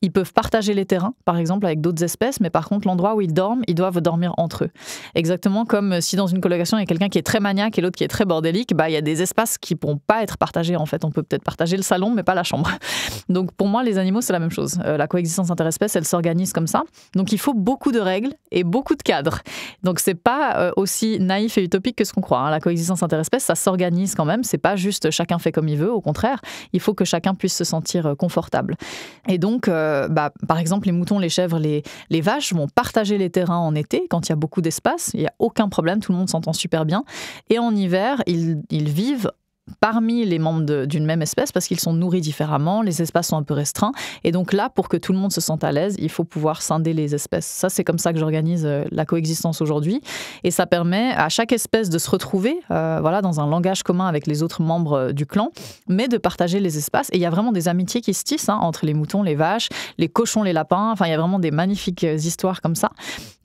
Ils peuvent partager les terrains, par exemple, avec d'autres espèces, mais par contre, l'endroit où ils dorment, ils doivent dormir entre eux. Exactement comme euh, si dans une colocation, il y a quelqu'un qui est très maniaque et l'autre qui est très bordélique, bah, il y a des espaces qui ne pourront pas être partagés, en fait. On peut peut-être partager le salon, mais pas la chambre. Donc, pour moi, les animaux, c'est la même chose. Euh, la coexistence interespèce, elle s'organise comme ça. Donc, il faut beaucoup de règles et beaucoup de cadres. Donc, c'est pas euh, aussi naïf et utopique que ce qu'on croit. Hein. La coexistence interespèce, ça s'organise quand même. C'est pas juste chacun fait comme il veut. Au contraire, il faut que chacun puisse se sentir confortable. Et donc, euh, bah, par exemple, les moutons, les chèvres, les, vaches vont partager les terrains en été quand il y a beaucoup d'espace. Il n'y a aucun problème, tout le monde s'entend super bien. Et en hiver, ils vivent parmi les membres d'une même espèce parce qu'ils sont nourris différemment, les espaces sont un peu restreints. Et donc là, pour que tout le monde se sente à l'aise, il faut pouvoir scinder les espèces. Ça, c'est comme ça que j'organise euh, la coexistence aujourd'hui. Et ça permet à chaque espèce de se retrouver euh, voilà, dans un langage commun avec les autres membres euh, du clan, mais de partager les espaces. Et il y a vraiment des amitiés qui se tissent hein, entre les moutons, les vaches, les cochons, les lapins. Enfin, il y a vraiment des magnifiques histoires comme ça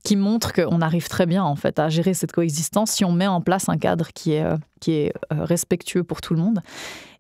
qui montre qu'on arrive très bien en fait à gérer cette coexistence si on met en place un cadre qui est, euh, qui est euh, respectueux pour tout le monde.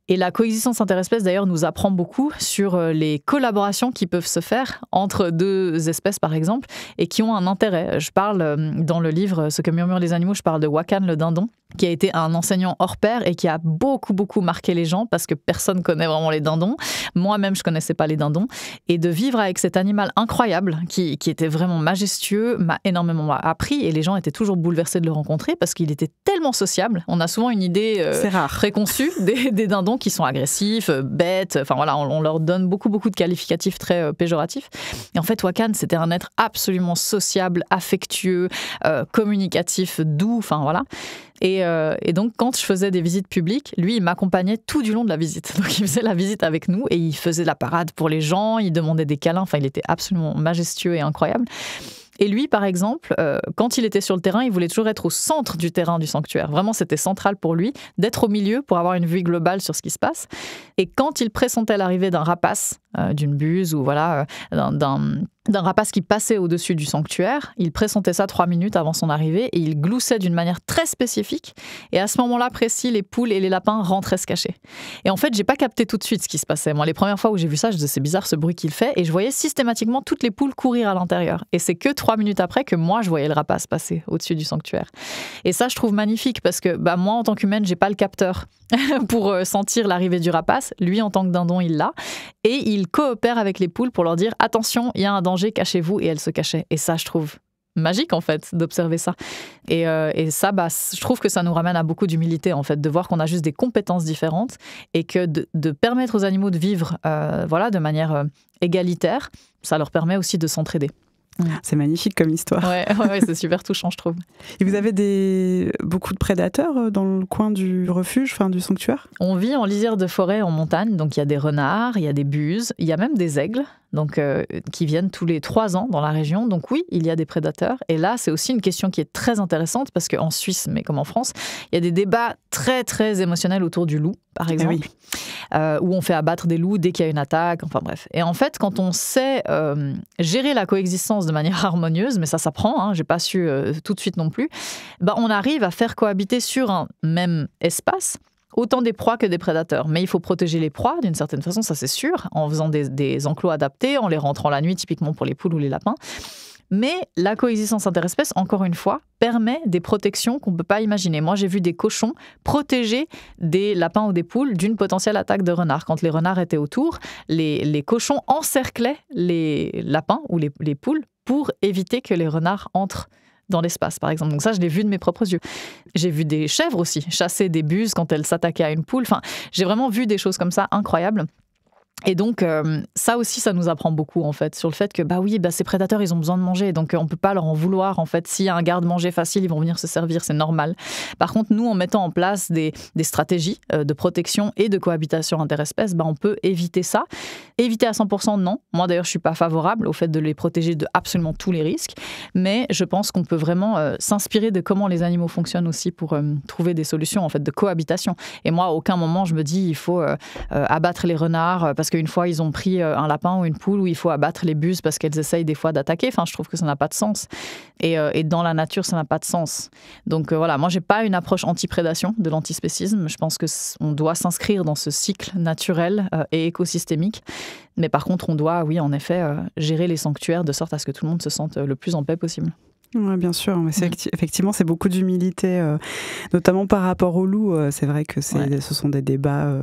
Et la coexistence interespèce, d'ailleurs, nous apprend beaucoup sur euh, les collaborations qui peuvent se faire entre deux espèces, par exemple, et qui ont un intérêt. Je parle dans le livre Ce que murmurent les animaux, je parle de Wakan le dindon, qui a été un enseignant hors pair et qui a beaucoup, beaucoup marqué les gens parce que personne connaît vraiment les dindons. Moi-même, je connaissais pas les dindons. Et de vivre avec cet animal incroyable qui, qui était vraiment majestueux m'a énormément appris et les gens étaient toujours bouleversés de le rencontrer parce qu'il était tellement sociable. On a souvent une idée euh, préconçue des, dindons qui sont agressifs, euh, bêtes. Enfin voilà, on, leur donne beaucoup, beaucoup de qualificatifs très euh, péjoratifs. Et en fait, Wakan, c'était un être absolument sociable, affectueux, communicatif, doux. Enfin voilà. Euh, et, donc, quand je faisais des visites publiques, lui, il m'accompagnait tout du long de la visite. Donc, il faisait la visite avec nous et il faisait la parade pour les gens, il demandait des câlins. Enfin, il était absolument majestueux et incroyable. Et lui, par exemple, euh, quand il était sur le terrain, il voulait toujours être au centre du terrain du sanctuaire. Vraiment, c'était central pour lui d'être au milieu pour avoir une vue globale sur ce qui se passe. Et quand il pressentait l'arrivée d'un rapace, euh, d'une buse ou voilà, euh, d'un rapace qui passait au-dessus du sanctuaire. Il pressentait ça trois minutes avant son arrivée et il gloussait d'une manière très spécifique. Et à ce moment-là précis, les poules et les lapins rentraient se cacher. Et en fait, j'ai pas capté tout de suite ce qui se passait. Moi, les premières fois où j'ai vu ça, je disais c'est bizarre ce bruit qu'il fait. Et je voyais systématiquement toutes les poules courir à l'intérieur. Et c'est que trois minutes après que moi, je voyais le rapace passer au-dessus du sanctuaire. Et ça, je trouve magnifique parce que bah, moi, en tant qu'humaine, j'ai pas le capteur pour euh, sentir l'arrivée du rapace. Lui, en tant que dindon, il l'a. Et il il coopère avec les poules pour leur dire attention, il y a un danger, cachez-vous, et elles se cachaient. Et ça, je trouve magique en fait d'observer ça. Et, euh, ça, bah, je trouve que ça nous ramène à beaucoup d'humilité en fait, de voir qu'on a juste des compétences différentes et que de, permettre aux animaux de vivre, euh, voilà, de manière euh, égalitaire, ça leur permet aussi de s'entraider. C'est magnifique comme histoire. Ouais, c'est super touchant, je trouve. Et vous avez des... beaucoup de prédateurs euh, dans le coin du refuge, enfin du sanctuaire On vit en lisière de forêt, en montagne, donc il y a des renards, il y a des buses, il y a même des aigles donc euh, qui viennent tous les trois ans dans la région. Donc oui, il y a des prédateurs. Et là, c'est aussi une question qui est très intéressante parce qu'en Suisse, mais comme en France, il y a des débats très très émotionnels autour du loup, par eh exemple, euh, où on fait abattre des loups dès qu'il y a une attaque. Enfin bref. Et en fait, quand on sait euh, gérer la coexistence de manière harmonieuse, mais ça s'apprend. Hein, J'ai pas su tout de suite non plus. Bah, on arrive à faire cohabiter sur un même espace autant des proies que des prédateurs. Mais il faut protéger les proies d'une certaine façon, ça c'est sûr, en faisant des, enclos adaptés, en les rentrant la nuit, typiquement pour les poules ou les lapins. Mais la coexistence interespèce, encore une fois, permet des protections qu'on ne peut pas imaginer. Moi, j'ai vu des cochons protéger des lapins ou des poules d'une potentielle attaque de renards. Quand les renards étaient autour, les, cochons encerclaient les lapins ou les poules pour éviter que les renards entrent dans l'espace, par exemple. Donc ça, je l'ai vu de mes propres yeux. J'ai vu des chèvres aussi chasser des buses quand elles s'attaquaient à une poule. Enfin, j'ai vraiment vu des choses comme ça incroyables. Et donc, euh, ça aussi, ça nous apprend beaucoup, en fait, sur le fait que, bah oui, bah ces prédateurs, ils ont besoin de manger, donc euh, on ne peut pas leur en vouloir, en fait. S'il y a un garde-manger facile, ils vont venir se servir, c'est normal. Par contre, nous, en mettant en place des, des stratégies euh, de protection et de cohabitation interespèces, bah, on peut éviter ça. Éviter à 100%, non. Moi, d'ailleurs, je ne suis pas favorable au fait de les protéger de absolument tous les risques, mais je pense qu'on peut vraiment s'inspirer de comment les animaux fonctionnent aussi pour trouver des solutions, en fait, de cohabitation. Et moi, à aucun moment, je me dis, il faut abattre les renards, parce qu'une fois, ils ont pris euh, un lapin ou une poule où il faut abattre les buses parce qu'elles essayent des fois d'attaquer. Enfin, je trouve que ça n'a pas de sens. Et, euh, dans la nature, ça n'a pas de sens. Donc euh, voilà, moi, j'ai pas une approche anti-prédation de l'antispécisme. Je pense qu'on doit s'inscrire dans ce cycle naturel et écosystémique. Mais par contre, on doit, oui, en effet, gérer les sanctuaires de sorte à ce que tout le monde se sente le plus en paix possible. Oui, bien sûr. Mais mm. effectivement, c'est beaucoup d'humilité, notamment par rapport aux loups. c'est vrai que ce sont des débats.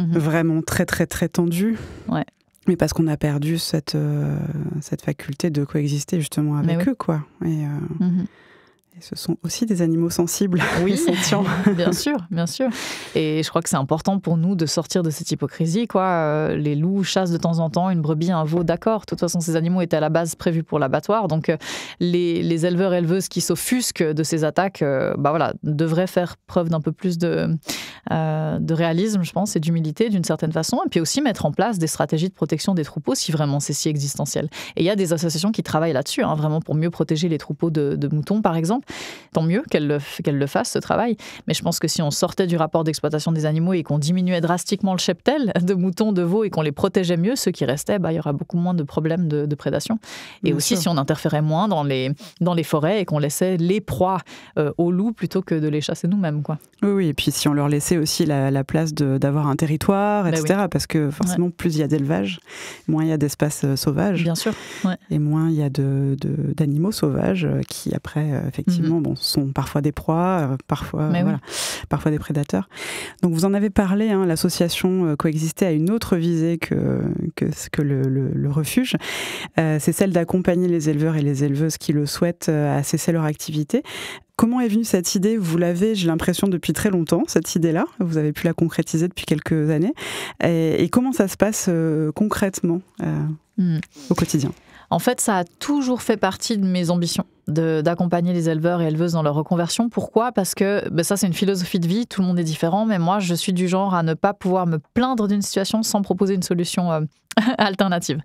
Mhm. vraiment très très très tendu. Mais parce qu'on a perdu cette, euh, cette faculté de coexister justement avec eux, quoi. Et, euh, mhm ce sont aussi des animaux sensibles. Oui, sentients. bien sûr, bien sûr. Et je crois que c'est important pour nous de sortir de cette hypocrisie. Quoi. Euh, les loups chassent de temps en temps une brebis, un veau, d'accord. De toute façon, ces animaux étaient à la base prévus pour l'abattoir. Donc, euh, les, les éleveurs éleveuses qui s'offusquent de ces attaques, euh, bah voilà, devraient faire preuve d'un peu plus de, de réalisme, je pense, et d'humilité d'une certaine façon. Et puis aussi mettre en place des stratégies de protection des troupeaux si vraiment c'est si existentiel. Et il y a des associations qui travaillent là-dessus, hein, vraiment pour mieux protéger les troupeaux de moutons, par exemple. Tant mieux qu'elle le, le fasse, ce travail. Mais je pense que si on sortait du rapport d'exploitation des animaux et qu'on diminuait drastiquement le cheptel de moutons, de veaux et qu'on les protégeait mieux, ceux qui restaient, bah, il y aura beaucoup moins de problèmes de, prédation. Et aussi, si on interférait moins dans les, dans les forêts et qu'on laissait les proies euh, aux loups plutôt que de les chasser nous-mêmes. Quoi. Oui, et puis si on leur laissait aussi la, place d'avoir un territoire, ben etc. Parce que forcément, plus il y a d'élevage, moins il y a d'espaces euh, sauvages. Bien sûr. Et moins il y a d'animaux de, d'animaux sauvages euh, qui, après, effectivement, Mhm. Ce sont parfois des proies, euh, parfois, voilà, parfois des prédateurs. Donc vous en avez parlé, hein, l'association euh, coexistait à une autre visée que, que, que le, refuge. Euh, c'est celle d'accompagner les éleveurs et les éleveuses qui le souhaitent à cesser leur activité. Comment est venue cette idée Vous l'avez, j'ai l'impression, depuis très longtemps, cette idée-là. Vous avez pu la concrétiser depuis quelques années. Et, comment ça se passe concrètement hmm. au quotidien En fait, ça a toujours fait partie de mes ambitions d'accompagner les éleveurs et éleveuses dans leur reconversion. Pourquoi Parce que ben, ça, c'est une philosophie de vie, tout le monde est différent, mais moi, je suis du genre à ne pas pouvoir me plaindre d'une situation sans proposer une solution euh, alternative.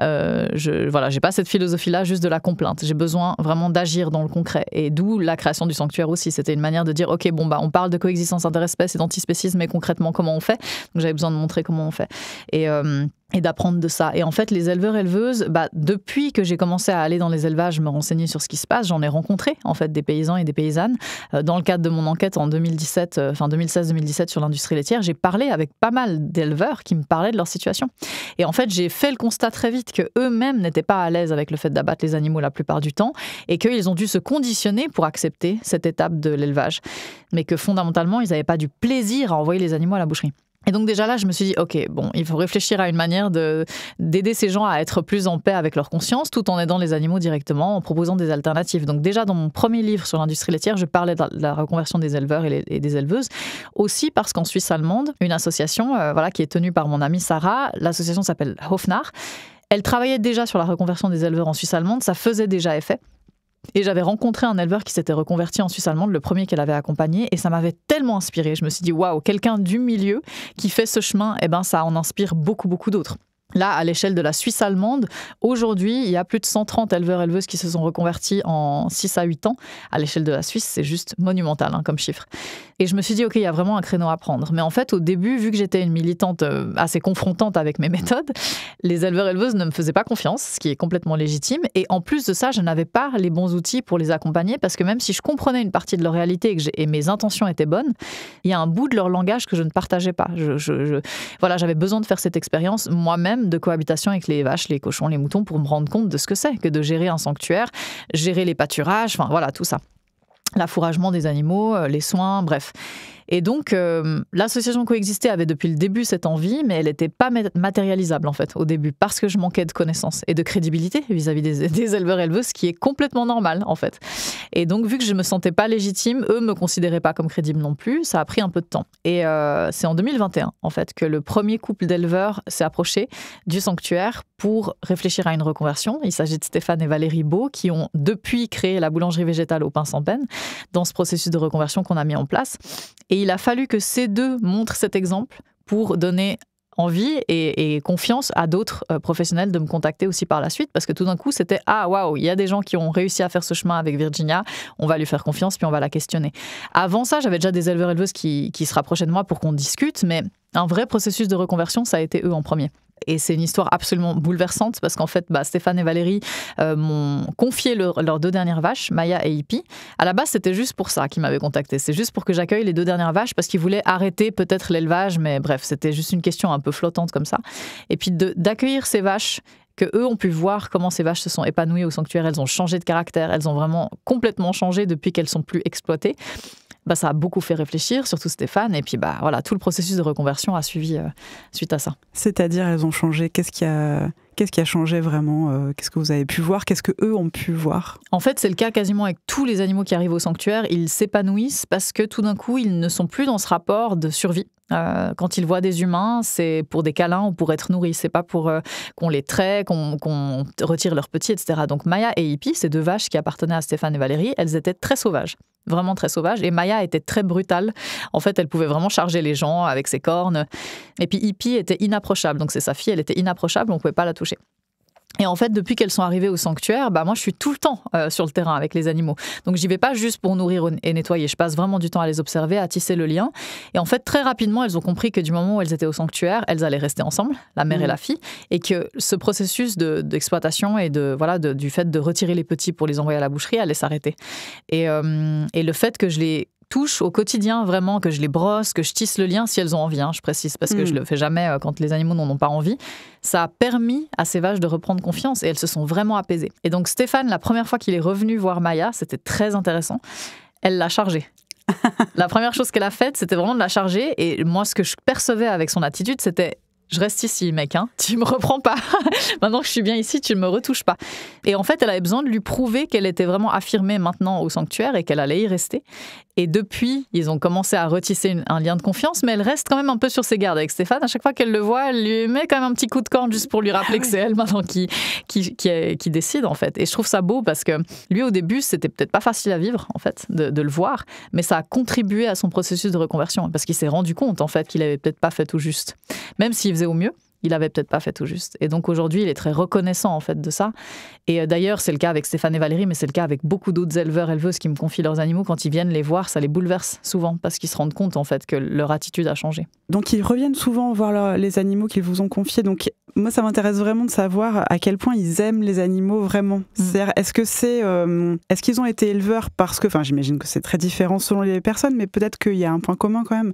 Euh, je voilà, j'ai pas cette philosophie-là juste de la complainte. J'ai besoin vraiment d'agir dans le concret. Et d'où la création du sanctuaire aussi. C'était une manière de dire, ok, bon bah, on parle de coexistence interespèce et d'antispécisme, mais concrètement comment on fait Donc j'avais besoin de montrer comment on fait. Et euh, d'apprendre de ça. Et en fait, les éleveurs-éleveuses, et bah, depuis que j'ai commencé à aller dans les élevages, me renseigner sur ce qui se passe, J'en ai rencontré en fait des paysans et des paysannes. Euh, dans le cadre de mon enquête en 2017, euh, enfin 2016-2017 sur l'industrie laitière, j'ai parlé avec pas mal d'éleveurs qui me parlaient de leur situation. Et en fait, j'ai fait le constat très vite que eux-mêmes n'étaient pas à l'aise avec le fait d'abattre les animaux la plupart du temps et qu'ils ont dû se conditionner pour accepter cette étape de l'élevage, mais que fondamentalement, ils n'avaient pas du plaisir à envoyer les animaux à la boucherie. Et donc déjà là, je me suis dit, ok, bon, il faut réfléchir à une manière d'aider ces gens à être plus en paix avec leur conscience, tout en aidant les animaux directement, en proposant des alternatives. Donc déjà dans mon premier livre sur l'industrie laitière, je parlais de la reconversion des éleveurs et, des éleveuses, aussi parce qu'en Suisse allemande, une association, euh, voilà, qui est tenue par mon amie Sarah, l'association s'appelle Hofnar. Elle travaillait déjà sur la reconversion des éleveurs en Suisse allemande, ça faisait déjà effet. Et j'avais rencontré un éleveur qui s'était reconverti en Suisse allemande, le premier qu'elle avait accompagné, et ça m'avait tellement inspiré. Je me suis dit, waouh, quelqu'un du milieu qui fait ce chemin, eh ben, ça en inspire beaucoup, beaucoup d'autres. Là, à l'échelle de la Suisse allemande, aujourd'hui, il y a plus de 130 éleveurs-éleveuses qui se sont reconvertis en 6 à 8 ans. À l'échelle de la Suisse, c'est juste monumental hein, comme chiffre. Et je me suis dit, OK, il y a vraiment un créneau à prendre. Mais en fait, au début, vu que j'étais une militante euh, assez confrontante avec mes méthodes, les éleveurs-éleveuses ne me faisaient pas confiance, ce qui est complètement légitime. Et en plus de ça, je n'avais pas les bons outils pour les accompagner parce que même si je comprenais une partie de leur réalité et que mes intentions étaient bonnes, il y a un bout de leur langage que je ne partageais pas. je... Voilà, j'avais besoin de faire cette expérience moi-même de cohabitation avec les vaches, les cochons, les moutons pour me rendre compte de ce que c'est que de gérer un sanctuaire, gérer les pâturages, enfin voilà, tout ça. L'affouragement des animaux, euh, les soins, bref. Et donc, euh, l'association Coexister avait depuis le début cette envie, mais elle n'était pas matérialisable en fait au début, parce que je manquais de connaissances et de crédibilité vis-à-vis des, éleveurs éleveuses, ce qui est complètement normal en fait. Et donc, vu que je ne me sentais pas légitime, eux me considéraient pas comme crédible non plus, ça a pris un peu de temps. Et euh, c'est en 2021 en fait que le premier couple d'éleveurs s'est approché du sanctuaire pour réfléchir à une reconversion. Il s'agit de Stéphane et Valérie Beau qui ont depuis créé la boulangerie végétale au pain sans peine dans ce processus de reconversion qu'on a mis en place. Et il a fallu que ces deux montrent cet exemple pour donner envie et, confiance à d'autres euh, professionnels de me contacter aussi par la suite parce que tout d'un coup c'était ah waouh il y a des gens qui ont réussi à faire ce chemin avec Virginia on va lui faire confiance puis on va la questionner avant ça j'avais déjà des éleveurs éleveuses qui, qui se rapprochaient de moi pour qu'on discute mais un vrai processus de reconversion ça a été eux en premier et c'est une histoire absolument bouleversante parce qu'en fait, bah, Stéphane et Valérie euh, m'ont confié leurs deux dernières vaches, Maya et Hippie. À la base, c'était juste pour ça qu'ils m'avaient contacté. C'est juste pour que j'accueille les deux dernières vaches parce qu'ils voulaient arrêter peut-être l'élevage, mais bref, c'était juste une question un peu flottante comme ça. Et puis d'accueillir ces vaches que eux ont pu voir comment ces vaches se sont épanouies au sanctuaire. Elles ont changé de caractère, elles ont vraiment complètement changé depuis qu'elles sont plus exploitées. Bah, ça a beaucoup fait réfléchir, surtout Stéphane. Et puis, bah, voilà, tout le processus de reconversion a suivi euh, suite à ça. C'est-à-dire, elles ont changé. Qu'est-ce qui a, qu'est-ce qui a changé vraiment euh, Qu'est-ce que vous avez pu voir Qu'est-ce que eux ont pu voir En fait, c'est le cas quasiment avec tous les animaux qui arrivent au sanctuaire. Ils s'épanouissent parce que tout d'un coup, ils ne sont plus dans ce rapport de survie euh, quand ils voient des humains, c'est pour des câlins ou pour être nourris. C'est pas pour euh, qu'on les traite, qu'on retire leurs petits, etc. Donc Maya et Hippie, ces deux vaches qui appartenaient à Stéphane et Valérie, elles étaient très sauvages vraiment très sauvages. Et Maya était très brutale. En fait, elle pouvait vraiment charger les gens avec ses cornes. Et puis Hippie était inapprochable. Donc c'est sa fille, elle était inapprochable, on pouvait pas la toucher. Et en fait, depuis qu'elles sont arrivées au sanctuaire, bah moi, je suis tout le temps euh, sur le terrain avec les animaux. Donc, j'y vais pas juste pour nourrir et nettoyer. Je passe vraiment du temps à les observer, à tisser le lien. Et en fait, très rapidement, elles ont compris que du moment où elles étaient au sanctuaire, elles allaient rester ensemble, la mère et la mm. fille, et que ce processus d'exploitation et de voilà du fait de retirer les petits pour les envoyer à la boucherie allait s'arrêter. Et, euh, et le fait que je les touche au quotidien vraiment, que je les brosse, que je tisse le lien si elles ont envie, hein, je précise, parce que mm. je le fais jamais euh, quand les animaux n'en ont pas envie, ça a permis à ces vaches de reprendre confiance et elles se sont vraiment apaisées. Et donc Stéphane, la première fois qu'il est revenu voir Maya, c'était très intéressant, elle l'a chargée. la première chose qu'elle a faite, c'était vraiment de la charger. Et moi, ce que je percevais avec son attitude, c'était je reste ici, mec, hein. tu me reprends pas. maintenant que je suis bien ici, tu me retouches pas. Et en fait, elle avait besoin de lui prouver qu'elle était vraiment affirmée maintenant au sanctuaire et qu'elle allait y rester. Et depuis, ils ont commencé à retisser un lien de confiance, mais elle reste quand même un peu sur ses gardes avec Stéphane. À chaque fois qu'elle le voit, elle lui met quand même un petit coup de corne juste pour lui ah rappeler que c'est elle maintenant qui, qui, décide, en fait. Et je trouve ça beau parce que lui, au début, c'était peut-être pas facile à vivre, en fait, de, le voir, mais ça a contribué à son processus de reconversion parce qu'il s'est rendu compte, en fait, qu'il avait peut-être pas fait tout juste, même s'il faisait au mieux il avait peut-être pas fait tout juste. Et donc aujourd'hui, il est très reconnaissant en fait de ça. Et euh, d'ailleurs, c'est le cas avec Stéphane et Valérie, mais c'est le cas avec beaucoup d'autres éleveurs éleveuses qui me confient leurs animaux quand ils viennent les voir, ça les bouleverse souvent parce qu'ils se rendent compte en fait que leur attitude a changé. Donc ils reviennent souvent voir les animaux qu'ils vous ont confiés. Donc moi, ça m'intéresse vraiment de savoir à quel point ils aiment les animaux vraiment. Mm. est-ce que c'est, euh, est-ce qu'ils ont été éleveurs parce que, enfin, j'imagine que c'est très différent selon les personnes, mais peut-être qu'il y a un point commun quand même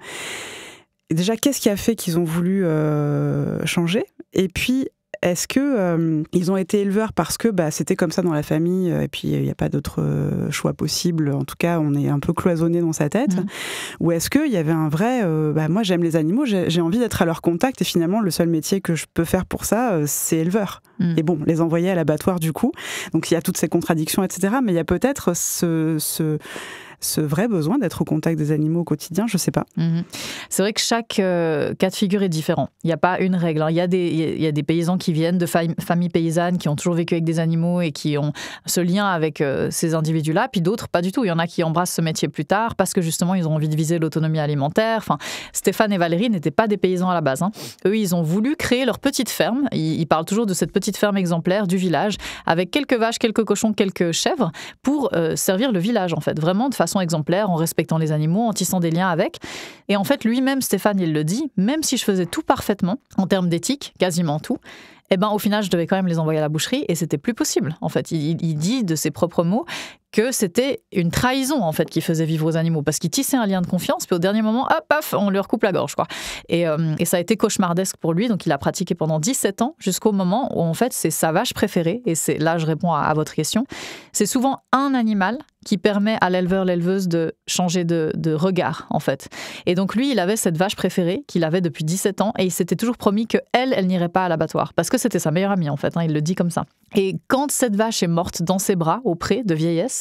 déjà, qu'est-ce qui a fait qu'ils ont voulu euh, changer Et puis, est-ce que euh, ils ont été éleveurs parce que bah, c'était comme ça dans la famille euh, et puis il n'y a pas d'autre choix possible En tout cas, on est un peu cloisonné dans sa tête. Mmh. Ou est-ce qu'il y avait un vrai bah, Moi, j'aime les animaux, j'ai envie d'être à leur contact et finalement, le seul métier que je peux faire pour ça, c'est éleveur. Mmh. Et bon, les envoyer à l'abattoir du coup. Donc il y a toutes ces contradictions, etc. Mais il y a peut-être ce ce vrai besoin d'être au contact des animaux au quotidien Je ne sais pas. Mhm. C'est vrai que chaque euh, cas de figure est différent. Il n'y a pas une règle. Hein. Il y, y, a des paysans qui viennent de familles paysannes qui ont toujours vécu avec des animaux et qui ont ce lien avec euh, ces individus-là. Puis d'autres, pas du tout. Il y en a qui embrassent ce métier plus tard parce que justement, ils ont envie de viser l'autonomie alimentaire. Enfin, Stéphane et Valérie n'étaient pas des paysans à la base. Hein. Eux, ils ont voulu créer leur petite ferme. Ils, parlent toujours de cette petite ferme exemplaire du village avec quelques vaches, quelques cochons, quelques chèvres pour euh, servir le village en fait, vraiment de façon exemplaires exemplaire, en respectant les animaux, en tissant des liens avec. Et en fait, lui-même, Stéphane, il le dit, même si je faisais tout parfaitement, en termes d'éthique, quasiment tout, et eh ben, au final, je devais quand même les envoyer à la boucherie et c'était plus possible. En fait, il, il, dit de ses propres mots que c'était une trahison en fait qui faisait vivre aux animaux parce qu'il tissait un lien de confiance puis au dernier moment hop paf on leur coupe la gorge quoi et, euh, ça a été cauchemardesque pour lui donc il a pratiqué pendant 17 ans jusqu'au moment où en fait c'est sa vache préférée et c'est là je réponds à, votre question c'est souvent un animal qui permet à l'éleveur l'éleveuse de changer de, regard en fait et donc lui il avait cette vache préférée qu'il avait depuis 17 ans et il s'était toujours promis que elle elle n'irait pas à l'abattoir parce que c'était sa meilleure amie en fait hein, il le dit comme ça et quand cette vache est morte dans ses bras au de vieillesse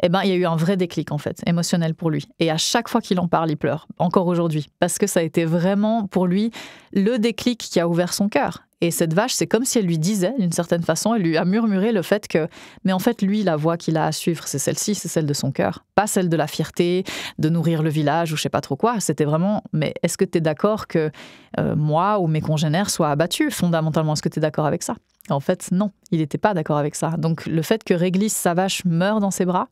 et eh ben, il y a eu un vrai déclic, en fait, émotionnel pour lui. Et à chaque fois qu'il en parle, il pleure, encore aujourd'hui, parce que ça a été vraiment, pour lui, le déclic qui a ouvert son cœur. Et cette vache, c'est comme si elle lui disait, d'une certaine façon, elle lui a murmuré le fait que, mais en fait, lui, la voie qu'il a à suivre, c'est celle-ci, c'est celle de son cœur, pas celle de la fierté, de nourrir le village ou je sais pas trop quoi. C'était vraiment, mais est-ce que tu es d'accord que euh, moi ou mes congénères soient abattus Fondamentalement, est-ce que tu es d'accord avec ça en fait, non, il n'était pas d'accord avec ça. Donc le fait que Réglisse, sa vache, meure dans ses bras,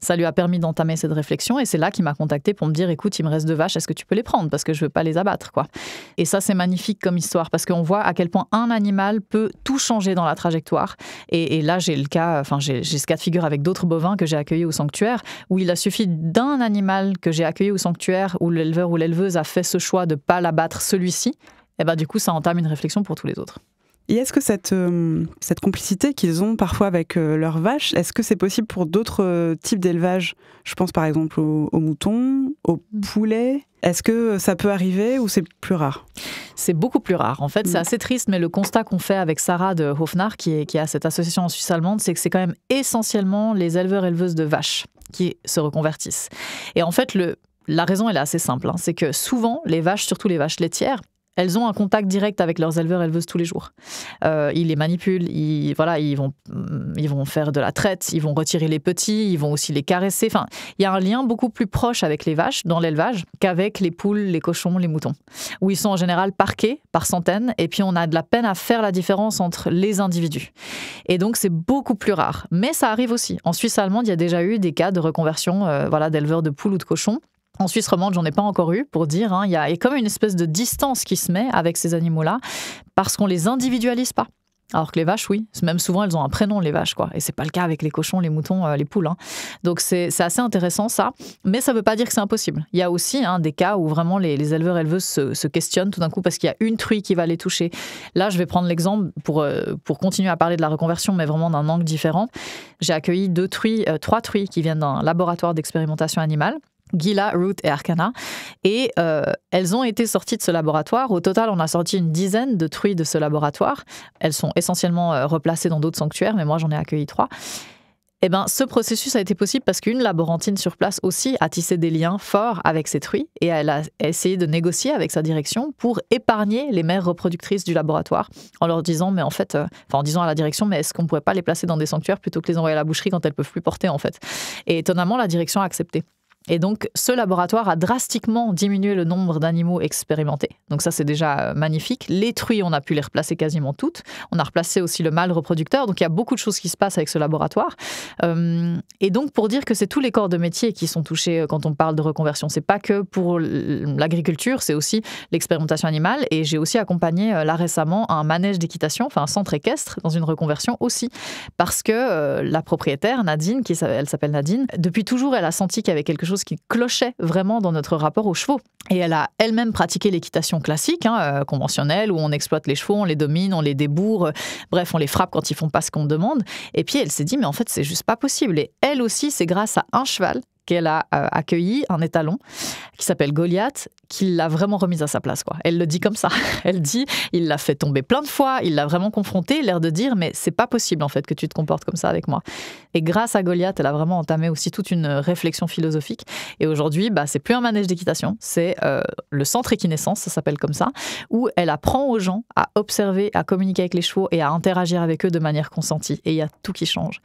ça lui a permis d'entamer cette réflexion et c'est là qu'il m'a contacté pour me dire écoute, il me reste deux vaches, est-ce que tu peux les prendre parce que je ne veux pas les abattre quoi. Et ça c'est magnifique comme histoire parce qu'on voit à quel point un animal peut tout changer dans la trajectoire. Et, là j'ai le cas, enfin j'ai ce cas de figure avec d'autres bovins que j'ai accueillis au sanctuaire où il a suffi d'un animal que j'ai accueilli au sanctuaire où l'éleveur ou l'éleveuse a fait ce choix de ne pas l'abattre celui-ci. Et ben du coup ça entame une réflexion pour tous les autres. Et est-ce que euh, cette, complicité qu'ils ont parfois avec euh, leurs vaches, est-ce que c'est possible pour d'autres euh, types d'élevage Je pense par exemple aux, moutons, aux mm. poulets. Est-ce que ça peut arriver ou c'est plus rare C'est beaucoup plus rare. En fait, c'est mm. assez triste, mais le constat qu'on fait avec Sarah de Hofnar, qui, a cette association en Suisse allemande, c'est que c'est quand même essentiellement les éleveurs-éleveuses de vaches qui se reconvertissent. Et en fait, la raison, est assez simple. Hein. C'est que souvent, les vaches, surtout les vaches laitières, elles ont un contact direct avec leurs éleveurs éleveuses tous les jours. Euh, ils les manipulent, ils, voilà, ils, vont, mm, ils vont faire de la traite, ils vont retirer les petits, ils vont aussi les caresser. Enfin, il y a un lien beaucoup plus proche avec les vaches dans l'élevage qu'avec les poules, les cochons, les moutons, où ils sont en général parqués par centaines et puis on a de la peine à faire la différence entre les individus. Et donc c'est beaucoup plus rare. Mais ça arrive aussi. En Suisse allemande, il y a déjà eu des cas de reconversion euh, voilà, d'éleveurs de poules ou de cochons en Suisse romande, j'en ai pas encore eu, pour dire. Hein. il y a comme une espèce de distance qui se met avec ces animaux-là, parce qu'on les individualise pas. Alors que les vaches, oui, même souvent elles ont un prénom, les vaches, quoi. Et c'est pas le cas avec les cochons, les moutons, euh, les poules. Hein. Donc c'est assez intéressant ça, mais ça veut pas dire que c'est impossible. Il y a aussi hein, des cas où vraiment les, éleveurs éleveuses se, questionnent tout d'un coup parce qu'il y a une truie qui va les toucher. Là, je vais prendre l'exemple pour, euh, pour continuer à parler de la reconversion, mais vraiment d'un angle différent. J'ai accueilli deux truies, euh, trois truies qui viennent d'un laboratoire d'expérimentation animale Gila, Root et Arcana. Et euh, elles ont été sorties de ce laboratoire. Au total, on a sorti une dizaine de truies de ce laboratoire. Elles sont essentiellement euh, replacées dans d'autres sanctuaires, mais moi j'en ai accueilli trois. Et eh ben, ce processus a été possible parce qu'une laborantine sur place aussi a tissé des liens forts avec ces truies et elle a essayé de négocier avec sa direction pour épargner les mères reproductrices du laboratoire en leur disant mais en fait, euh, en disant à la direction mais est-ce qu'on ne pourrait pas les placer dans des sanctuaires plutôt que les envoyer à la boucherie quand elles peuvent plus porter en fait. Et étonnamment la direction a accepté. Et donc, ce laboratoire a drastiquement diminué le nombre d'animaux expérimentés. Donc ça, c'est déjà euh, magnifique. Les truies, on a pu les replacer quasiment toutes. On a replacé aussi le mâle reproducteur. Donc il y a beaucoup de choses qui se passent avec ce laboratoire. Euh, et donc, pour dire que c'est tous les corps de métier qui sont touchés euh, quand on parle de reconversion, c'est pas que pour l'agriculture, c'est aussi l'expérimentation animale. Et j'ai aussi accompagné là récemment un manège d'équitation, enfin un centre équestre dans une reconversion aussi, parce que la propriétaire Nadine, qui elle s'appelle Nadine, depuis toujours elle a senti qu'il y avait quelque chose qui clochait vraiment dans notre rapport aux chevaux. Et elle a elle-même pratiqué l'équitation classique, hein, euh, conventionnelle, où on exploite les chevaux, on les domine, on les débourre, euh, bref, on les frappe quand ils font pas ce qu'on demande. Et puis elle s'est dit, mais en fait, c'est juste pas possible. Et elle aussi, c'est grâce à un cheval qu'elle a euh, accueilli un étalon qui s'appelle Goliath, qui l'a vraiment remise à sa place. Quoi. Elle le dit comme ça. Elle dit, il l'a fait tomber plein de fois, il l'a vraiment confronté, l'air de dire, mais c'est pas possible en fait que tu te comportes comme ça avec moi. Et grâce à Goliath, elle a vraiment entamé aussi toute une euh, réflexion philosophique. Et aujourd'hui, bah, c'est plus un manège d'équitation, c'est euh, le centre équinescence, ça s'appelle comme ça, où elle apprend aux gens à observer, à communiquer avec les chevaux et à interagir avec eux de manière consentie. Et il y a tout qui change.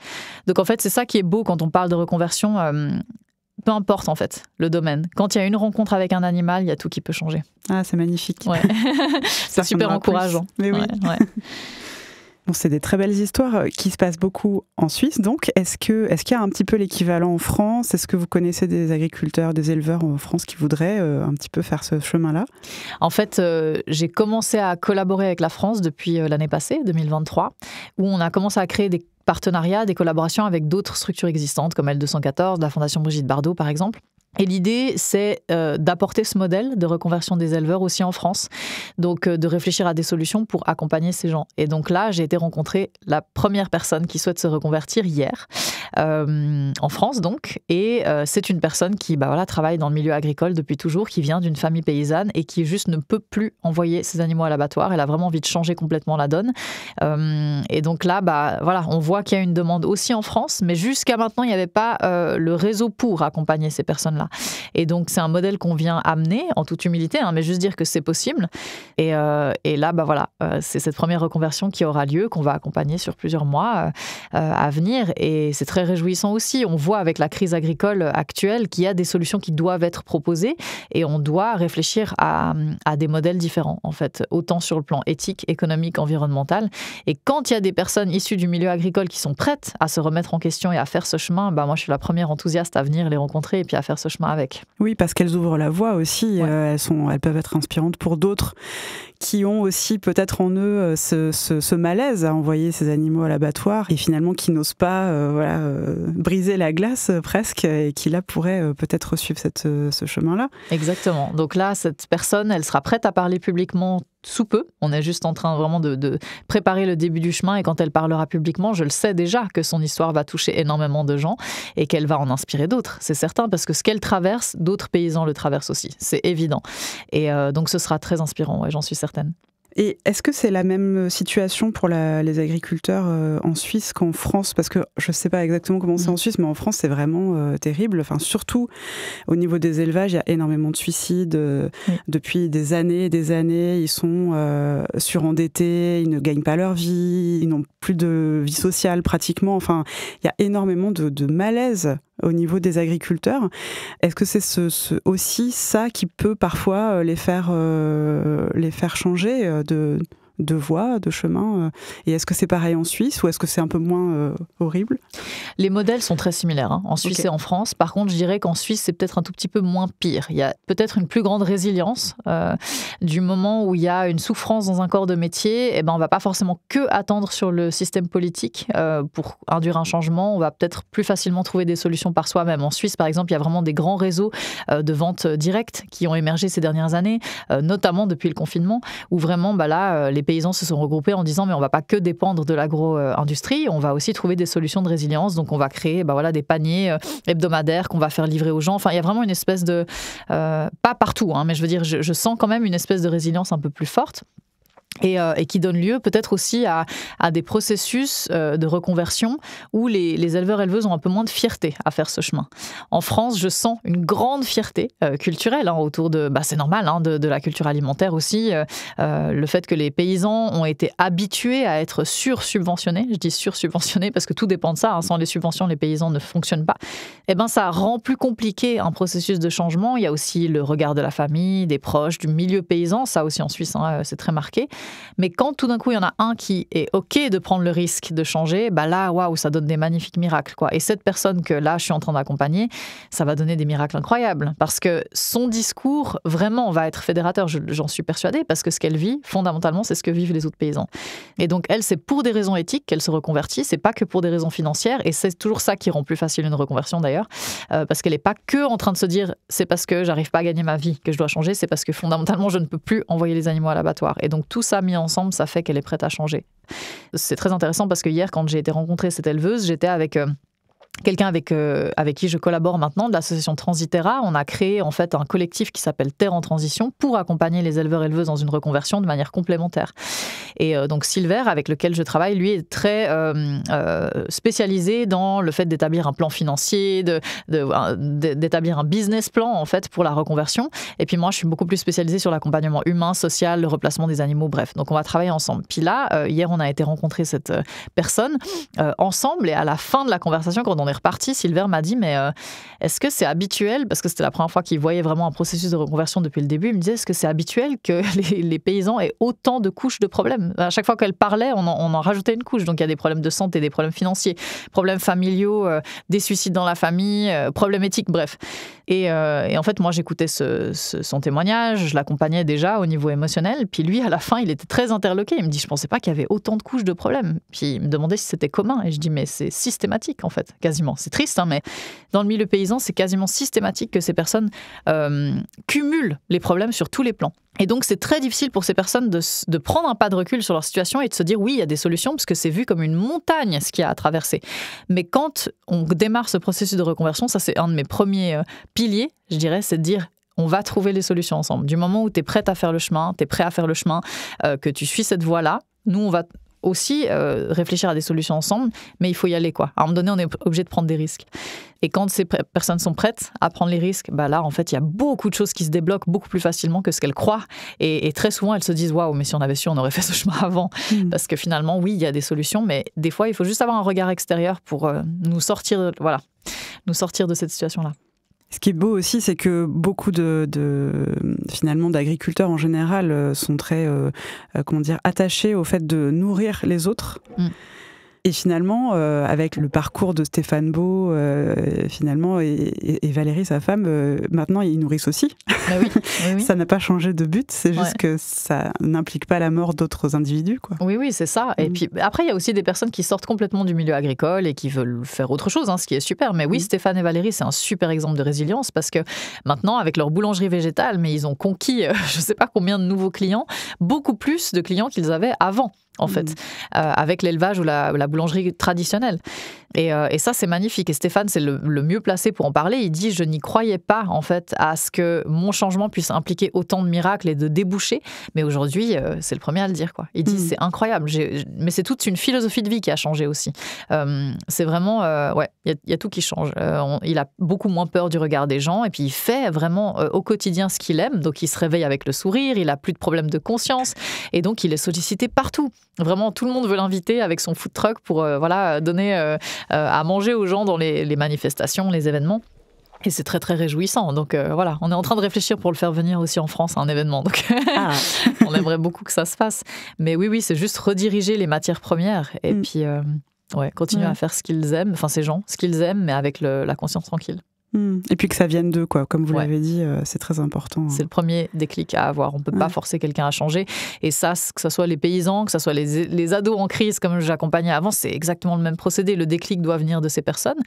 Donc en fait, c'est ça qui est beau quand on parle de reconversion peu importe en fait le domaine. Quand il y a une rencontre avec un animal, il y a tout qui peut changer. Ah, c'est magnifique. c'est super encourageant. Mais oui. Bon, c'est des très belles histoires euh, qui se passent beaucoup en Suisse. Donc, est-ce que est-ce qu'il y a un petit peu l'équivalent en France Est-ce que vous connaissez des agriculteurs, des éleveurs en France qui voudraient euh, un petit peu faire ce chemin-là En fait, euh, j'ai commencé à collaborer avec la France depuis l'année passée, 2023, où on a commencé à créer des partenariats, des collaborations avec d'autres structures existantes comme L214, la Fondation Brigitte Bardot par exemple. Et l'idée, c'est euh, d'apporter ce modèle de reconversion des éleveurs aussi en France, donc euh, de réfléchir à des solutions pour accompagner ces gens. Et donc là, j'ai été rencontrer la première personne qui souhaite se reconvertir hier, euh, en France donc, et c'est une personne qui bah, voilà, travaille dans le milieu agricole depuis toujours, qui vient d'une famille paysanne et qui juste ne peut plus envoyer ses animaux à l'abattoir. Elle a vraiment envie de changer complètement la donne. et donc là, bah, voilà, on voit qu'il y a une demande aussi en France, mais jusqu'à maintenant, il n'y avait pas le réseau pour accompagner ces personnes-là. Et donc, c'est un modèle qu'on vient amener en toute humilité, hein, mais juste dire que c'est possible. Et, euh, là, bah voilà, euh, c'est cette première reconversion qui aura lieu, qu'on va accompagner sur plusieurs mois euh, à venir. Et c'est très réjouissant aussi. On voit avec la crise agricole actuelle qu'il y a des solutions qui doivent être proposées et on doit réfléchir à, des modèles différents, en fait, autant sur le plan éthique, économique, environnemental. Et quand il y a des personnes issues du milieu agricole qui sont prêtes à se remettre en question et à faire ce chemin, bah moi, je suis la première enthousiaste à venir les rencontrer et puis à faire ce chemin avec. Oui, parce qu'elles ouvrent la voie aussi. Euh, elles, sont, elles peuvent être inspirantes pour d'autres qui ont aussi peut-être en eux euh, ce, malaise à envoyer ces animaux à l'abattoir et finalement qui n'osent pas euh, voilà, briser la glace presque et qui là pourraient peut-être suivre ce chemin-là. Exactement. Donc là, cette personne, elle sera prête à parler publiquement sous peu. On est juste en train vraiment de, préparer le début du chemin et quand elle parlera publiquement, je le sais déjà que son histoire va toucher énormément de gens et qu'elle va en inspirer d'autres, c'est certain, parce que ce qu'elle traverse, d'autres paysans le traversent aussi, c'est évident. Et euh, donc ce sera très inspirant, j'en suis certaine. Et est-ce que c'est la même euh, situation pour les agriculteurs euh, en Suisse qu'en France Parce que je ne sais pas exactement comment c'est mm. en Suisse, mais en France, c'est vraiment euh, terrible. Enfin, surtout au niveau des élevages, il y a énormément de suicides. Depuis des années et des années, ils sont surendettés, ils ne gagnent pas leur vie, ils n'ont plus de vie sociale pratiquement. Enfin, il y a énormément de malaise au niveau des agriculteurs. Est-ce que c'est ce, aussi ça qui peut parfois euh, les faire, euh, les faire changer euh, de, de voies, de chemins. Euh, et est-ce que c'est pareil en Suisse ou est-ce que c'est un peu moins euh, horrible Les modèles sont très similaires hein, en Suisse et en France. Par contre, je dirais qu'en Suisse, c'est peut-être un tout petit peu moins pire. Il y a peut-être une plus grande résilience euh, du moment où il y a une souffrance dans un corps de métier. Et eh ben, on va pas forcément que attendre sur le système politique pour induire un changement. On va peut-être plus facilement trouver des solutions par soi-même. En Suisse, par exemple, il y a vraiment des grands réseaux de vente directe qui ont émergé ces dernières années, notamment depuis le confinement, où vraiment, bah là, les les paysans se sont regroupés en disant mais on va pas que dépendre de l'agro-industrie, on va aussi trouver des solutions de résilience. Donc on va créer bah voilà, des paniers euh, hebdomadaires qu'on va faire livrer aux gens. Enfin, il y a vraiment une espèce de... Euh, pas partout, hein, mais je veux dire, je, je sens quand même une espèce de résilience un peu plus forte. Euh, et, qui donne lieu peut-être aussi à, des processus euh, de reconversion où les, les éleveurs-éleveuses ont un peu moins de fierté à faire ce chemin. En France, je sens une grande fierté euh, culturelle hein, autour de, bah, c'est normal, hein, de, la culture alimentaire aussi, le fait que les paysans ont été habitués à être sur-subventionnés, je dis sur-subventionnés parce que tout dépend de ça, hein. sans les subventions, les paysans ne fonctionnent pas, et eh ben ça rend plus compliqué un processus de changement. Il y a aussi le regard de la famille, des proches, du milieu paysan, ça aussi en Suisse, c'est très marqué. Mais quand tout d'un coup, il y en a un qui est OK de prendre le risque de changer, bah là, waouh, ça donne des magnifiques miracles. quoi. Et cette personne que là, je suis en train d'accompagner, ça va donner des miracles incroyables. Parce que son discours, vraiment, va être fédérateur, j'en suis persuadée, parce que ce qu'elle vit, fondamentalement, c'est ce que vivent les autres paysans. Et donc, elle, c'est pour des raisons éthiques qu'elle se reconvertit, c'est pas que pour des raisons financières, et c'est toujours ça qui rend plus facile une reconversion d'ailleurs, euh, parce qu'elle n'est pas que en train de se dire c'est parce que j'arrive pas à gagner ma vie que je dois changer, c'est parce que fondamentalement je ne peux plus envoyer les animaux à l'abattoir. Et donc tout ça, mis ensemble, ça fait qu'elle est prête à changer. C'est très intéressant parce que hier, quand j'ai été rencontrer cette éleveuse, j'étais avec euh, quelqu'un avec, euh, avec qui je collabore maintenant, de l'association Transitera. On a créé en fait un collectif qui s'appelle Terre en Transition pour accompagner les éleveurs éleveuses dans une reconversion de manière complémentaire. Et euh, donc Silver, avec lequel je travaille, lui est très euh, spécialisé dans le fait d'établir un plan financier, d'établir de, un business plan en fait pour la reconversion. Et puis moi, je suis beaucoup plus spécialisée sur l'accompagnement humain, social, le replacement des animaux, bref. Donc on va travailler ensemble. Puis là, hier, on a été rencontrer cette personne ensemble et à la fin de la conversation, quand on on est reparti, Silver m'a dit Mais euh, est-ce que c'est habituel Parce que c'était la première fois qu'il voyait vraiment un processus de reconversion depuis le début. Il me disait Est-ce que c'est habituel que les, paysans aient autant de couches de problèmes À chaque fois qu'elle parlait, on en, rajoutait une couche. Donc il y a des problèmes de santé, des problèmes financiers, problèmes familiaux, euh, des suicides dans la famille, euh, problèmes éthiques, bref. Et, euh, en fait, moi, j'écoutais son témoignage, je l'accompagnais déjà au niveau émotionnel. Puis lui, à la fin, il était très interloqué. Il me dit Je pensais pas qu'il y avait autant de couches de problèmes. Puis il me demandait si c'était commun. Et je dis Mais c'est systématique, en fait. C'est triste, hein, mais dans le milieu paysan, c'est quasiment systématique que ces personnes euh, cumulent les problèmes sur tous les plans. Et donc, c'est très difficile pour ces personnes de, prendre un pas de recul sur leur situation et de se dire oui, il y a des solutions, parce que c'est vu comme une montagne ce qu'il y a à traverser. Mais quand on démarre ce processus de reconversion, ça c'est un de mes premiers euh, piliers, je dirais, c'est de dire on va trouver les solutions ensemble. Du moment où tu es prête à faire le chemin, tu es prêt à faire le chemin, euh, que tu suis cette voie-là, nous, on va aussi euh, réfléchir à des solutions ensemble, mais il faut y aller. Quoi. À un moment donné, on est obligé de prendre des risques. Et quand ces personnes sont prêtes à prendre les risques, bah là, en fait, il y a beaucoup de choses qui se débloquent beaucoup plus facilement que ce qu'elles croient. Et, très souvent, elles se disent Waouh, mais si on avait su, on aurait fait ce chemin avant. Mmh. Parce que finalement, oui, il y a des solutions, mais des fois, il faut juste avoir un regard extérieur pour euh, nous sortir, voilà, nous sortir de cette situation-là. Ce qui est beau aussi, c'est que beaucoup de, finalement d'agriculteurs en général euh, sont très euh, euh, comment dire attachés au fait de nourrir les autres. Mm. Et finalement, euh, avec le parcours de Stéphane Beau, euh, finalement, et, Valérie, sa femme, euh, maintenant, ils nourrissent aussi. Bah ça n'a pas changé de but, c'est juste que ça n'implique pas la mort d'autres individus. Quoi. Oui, oui, c'est ça. Et mm. puis après, il y a aussi des personnes qui sortent complètement du milieu agricole et qui veulent faire autre chose, hein, ce qui est super. Mais oui, mm. Stéphane et Valérie, c'est un super exemple de résilience parce que maintenant, avec leur boulangerie végétale, mais ils ont conquis, je ne sais pas combien de nouveaux clients, beaucoup plus de clients qu'ils avaient avant en fait, mm. euh, avec l'élevage ou la, la, boulangerie traditionnelle. Euh, et, ça, c'est magnifique. Et Stéphane, c'est le, mieux placé pour en parler. Il dit Je n'y croyais pas, en fait, à ce que mon changement puisse impliquer autant de miracles et de débouchés. Mais aujourd'hui, euh, c'est le premier à le dire. Quoi. Il dit hmm. C'est incroyable. Mais c'est toute une philosophie de vie qui a changé aussi. Euh, c'est vraiment. ouais, il y, a tout qui change. il a beaucoup moins peur du regard des gens. Et puis, il fait vraiment au quotidien ce qu'il aime. Donc, il se réveille avec le sourire. Il a plus de problèmes de conscience. Et donc, il est sollicité partout. Vraiment, tout le monde veut l'inviter avec son food truck pour voilà, donner euh, à manger aux gens dans les, manifestations, les événements. Et c'est très très réjouissant. Donc euh, voilà, on est en train de réfléchir pour le faire venir aussi en France à un événement. Donc ah. on aimerait beaucoup que ça se fasse. Mais oui, oui, c'est juste rediriger les matières premières et mm. puis euh, ouais, continuer à faire ce qu'ils aiment, enfin ces gens, ce qu'ils aiment, mais avec la conscience tranquille. Hmm. Et puis que ça vienne d'eux, quoi. Comme vous l'avez dit, euh, c'est très important. C'est hein. le premier déclic à avoir. On ne peut pas forcer quelqu'un à changer. Et ça, que ce soit les paysans, que ce soit les, les ados en crise, comme j'accompagnais avant, c'est exactement le même procédé. Le déclic doit venir de ces personnes.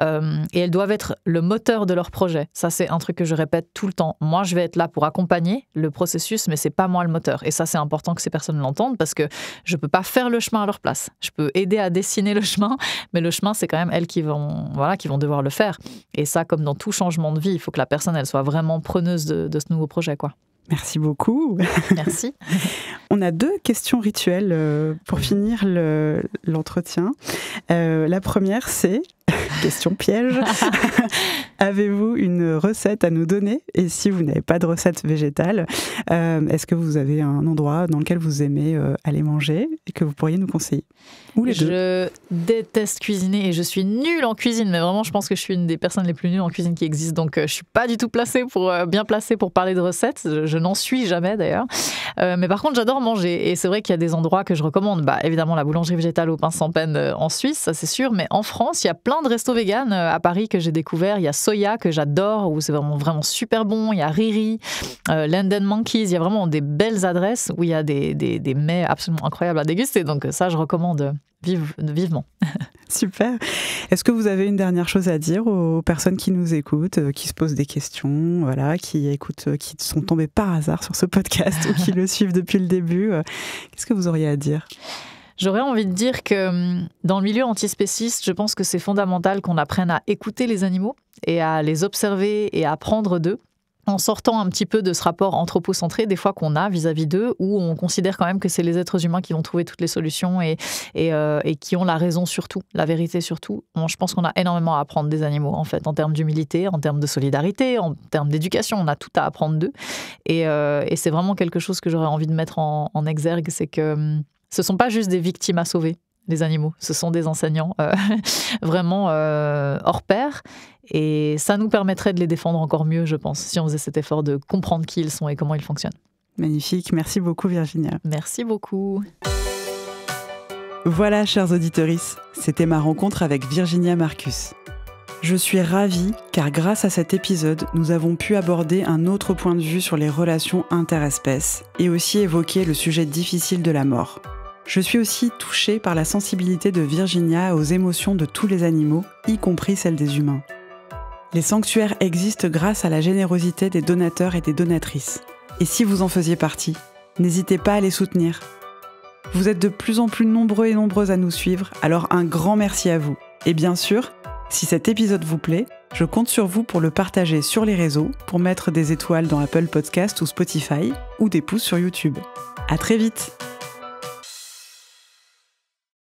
Euh, et elles doivent être le moteur de leur projet. Ça, c'est un truc que je répète tout le temps. Moi, je vais être là pour accompagner le processus, mais c'est pas moi le moteur. Et ça, c'est important que ces personnes l'entendent parce que je ne peux pas faire le chemin à leur place. Je peux aider à dessiner le chemin, mais le chemin, c'est quand même elles qui vont, voilà, qui vont devoir le faire. Et ça, comme dans tout changement de vie, il faut que la personne, elle soit vraiment preneuse de, ce nouveau projet, quoi. Merci beaucoup. Merci. On a deux questions rituelles euh, pour finir l'entretien. Euh, la première, c'est question piège. Avez-vous une recette à nous donner Et si vous n'avez pas de recette végétale, euh, est-ce que vous avez un endroit dans lequel vous aimez euh, aller manger et que vous pourriez nous conseiller Je déteste cuisiner et je suis nulle en cuisine, mais vraiment, je pense que je suis une des personnes les plus nulles en cuisine qui existe Donc, je euh, je suis pas du tout placée pour bien placée pour parler de recettes. Je, n'en suis jamais d'ailleurs. mais par contre, j'adore manger et c'est vrai qu'il y a des endroits que je recommande. Bah, évidemment, la boulangerie végétale au pain sans peine en Suisse, ça c'est sûr. Mais en France, il y a plein de resto vegan euh, à Paris que j'ai découvert. Il y a Soya que j'adore, où c'est vraiment, vraiment super bon. Il y a Riri, euh, London Monkeys. Il y a vraiment des belles adresses où il y a des, des, mets absolument incroyables à déguster. Donc euh, ça, je recommande euh, vivement. Super. Est-ce que vous avez une dernière chose à dire aux personnes qui nous écoutent, qui se posent des questions, voilà, qui écoutent, qui sont tombées par hasard sur ce podcast ou qui le suivent depuis le début Qu'est-ce que vous auriez à dire J'aurais envie de dire que mm, dans le milieu antispéciste, je pense que c'est fondamental qu'on apprenne à écouter les animaux et à les observer et à apprendre d'eux en sortant un petit peu de ce rapport anthropocentré des fois qu'on a vis-à-vis d'eux, où on considère quand même que c'est les êtres humains qui vont trouver toutes les solutions et, et, euh, qui ont la raison surtout, la vérité surtout. Bon, je pense qu'on a énormément à apprendre des animaux, en fait, en termes d'humilité, en termes de solidarité, en termes d'éducation. On a tout à apprendre d'eux. Et, euh, c'est vraiment quelque chose que j'aurais envie de mettre en, en exergue, c'est que mm, ce ne sont pas juste des victimes à sauver, les animaux, ce sont des enseignants euh, vraiment euh, hors pair. Et ça nous permettrait de les défendre encore mieux, je pense, si on faisait cet effort de comprendre qui ils sont et comment ils fonctionnent. Magnifique, merci beaucoup Virginia. Merci beaucoup. Voilà, chers auditorices, c'était ma rencontre avec Virginia Marcus. Je suis ravie car grâce à cet épisode, nous avons pu aborder un autre point de vue sur les relations interespèces et aussi évoquer le sujet difficile de la mort. Je suis aussi touchée par la sensibilité de Virginia aux émotions de tous les animaux, y compris celles des humains. Les sanctuaires existent grâce à la générosité des donateurs et des donatrices. Et si vous en faisiez partie, n'hésitez pas à les soutenir. Vous êtes de plus en plus nombreux et nombreuses à nous suivre, alors un grand merci à vous. Et bien sûr, si cet épisode vous plaît, je compte sur vous pour le partager sur les réseaux, pour mettre des étoiles dans Apple Podcast ou Spotify, ou des pouces sur YouTube. À très vite!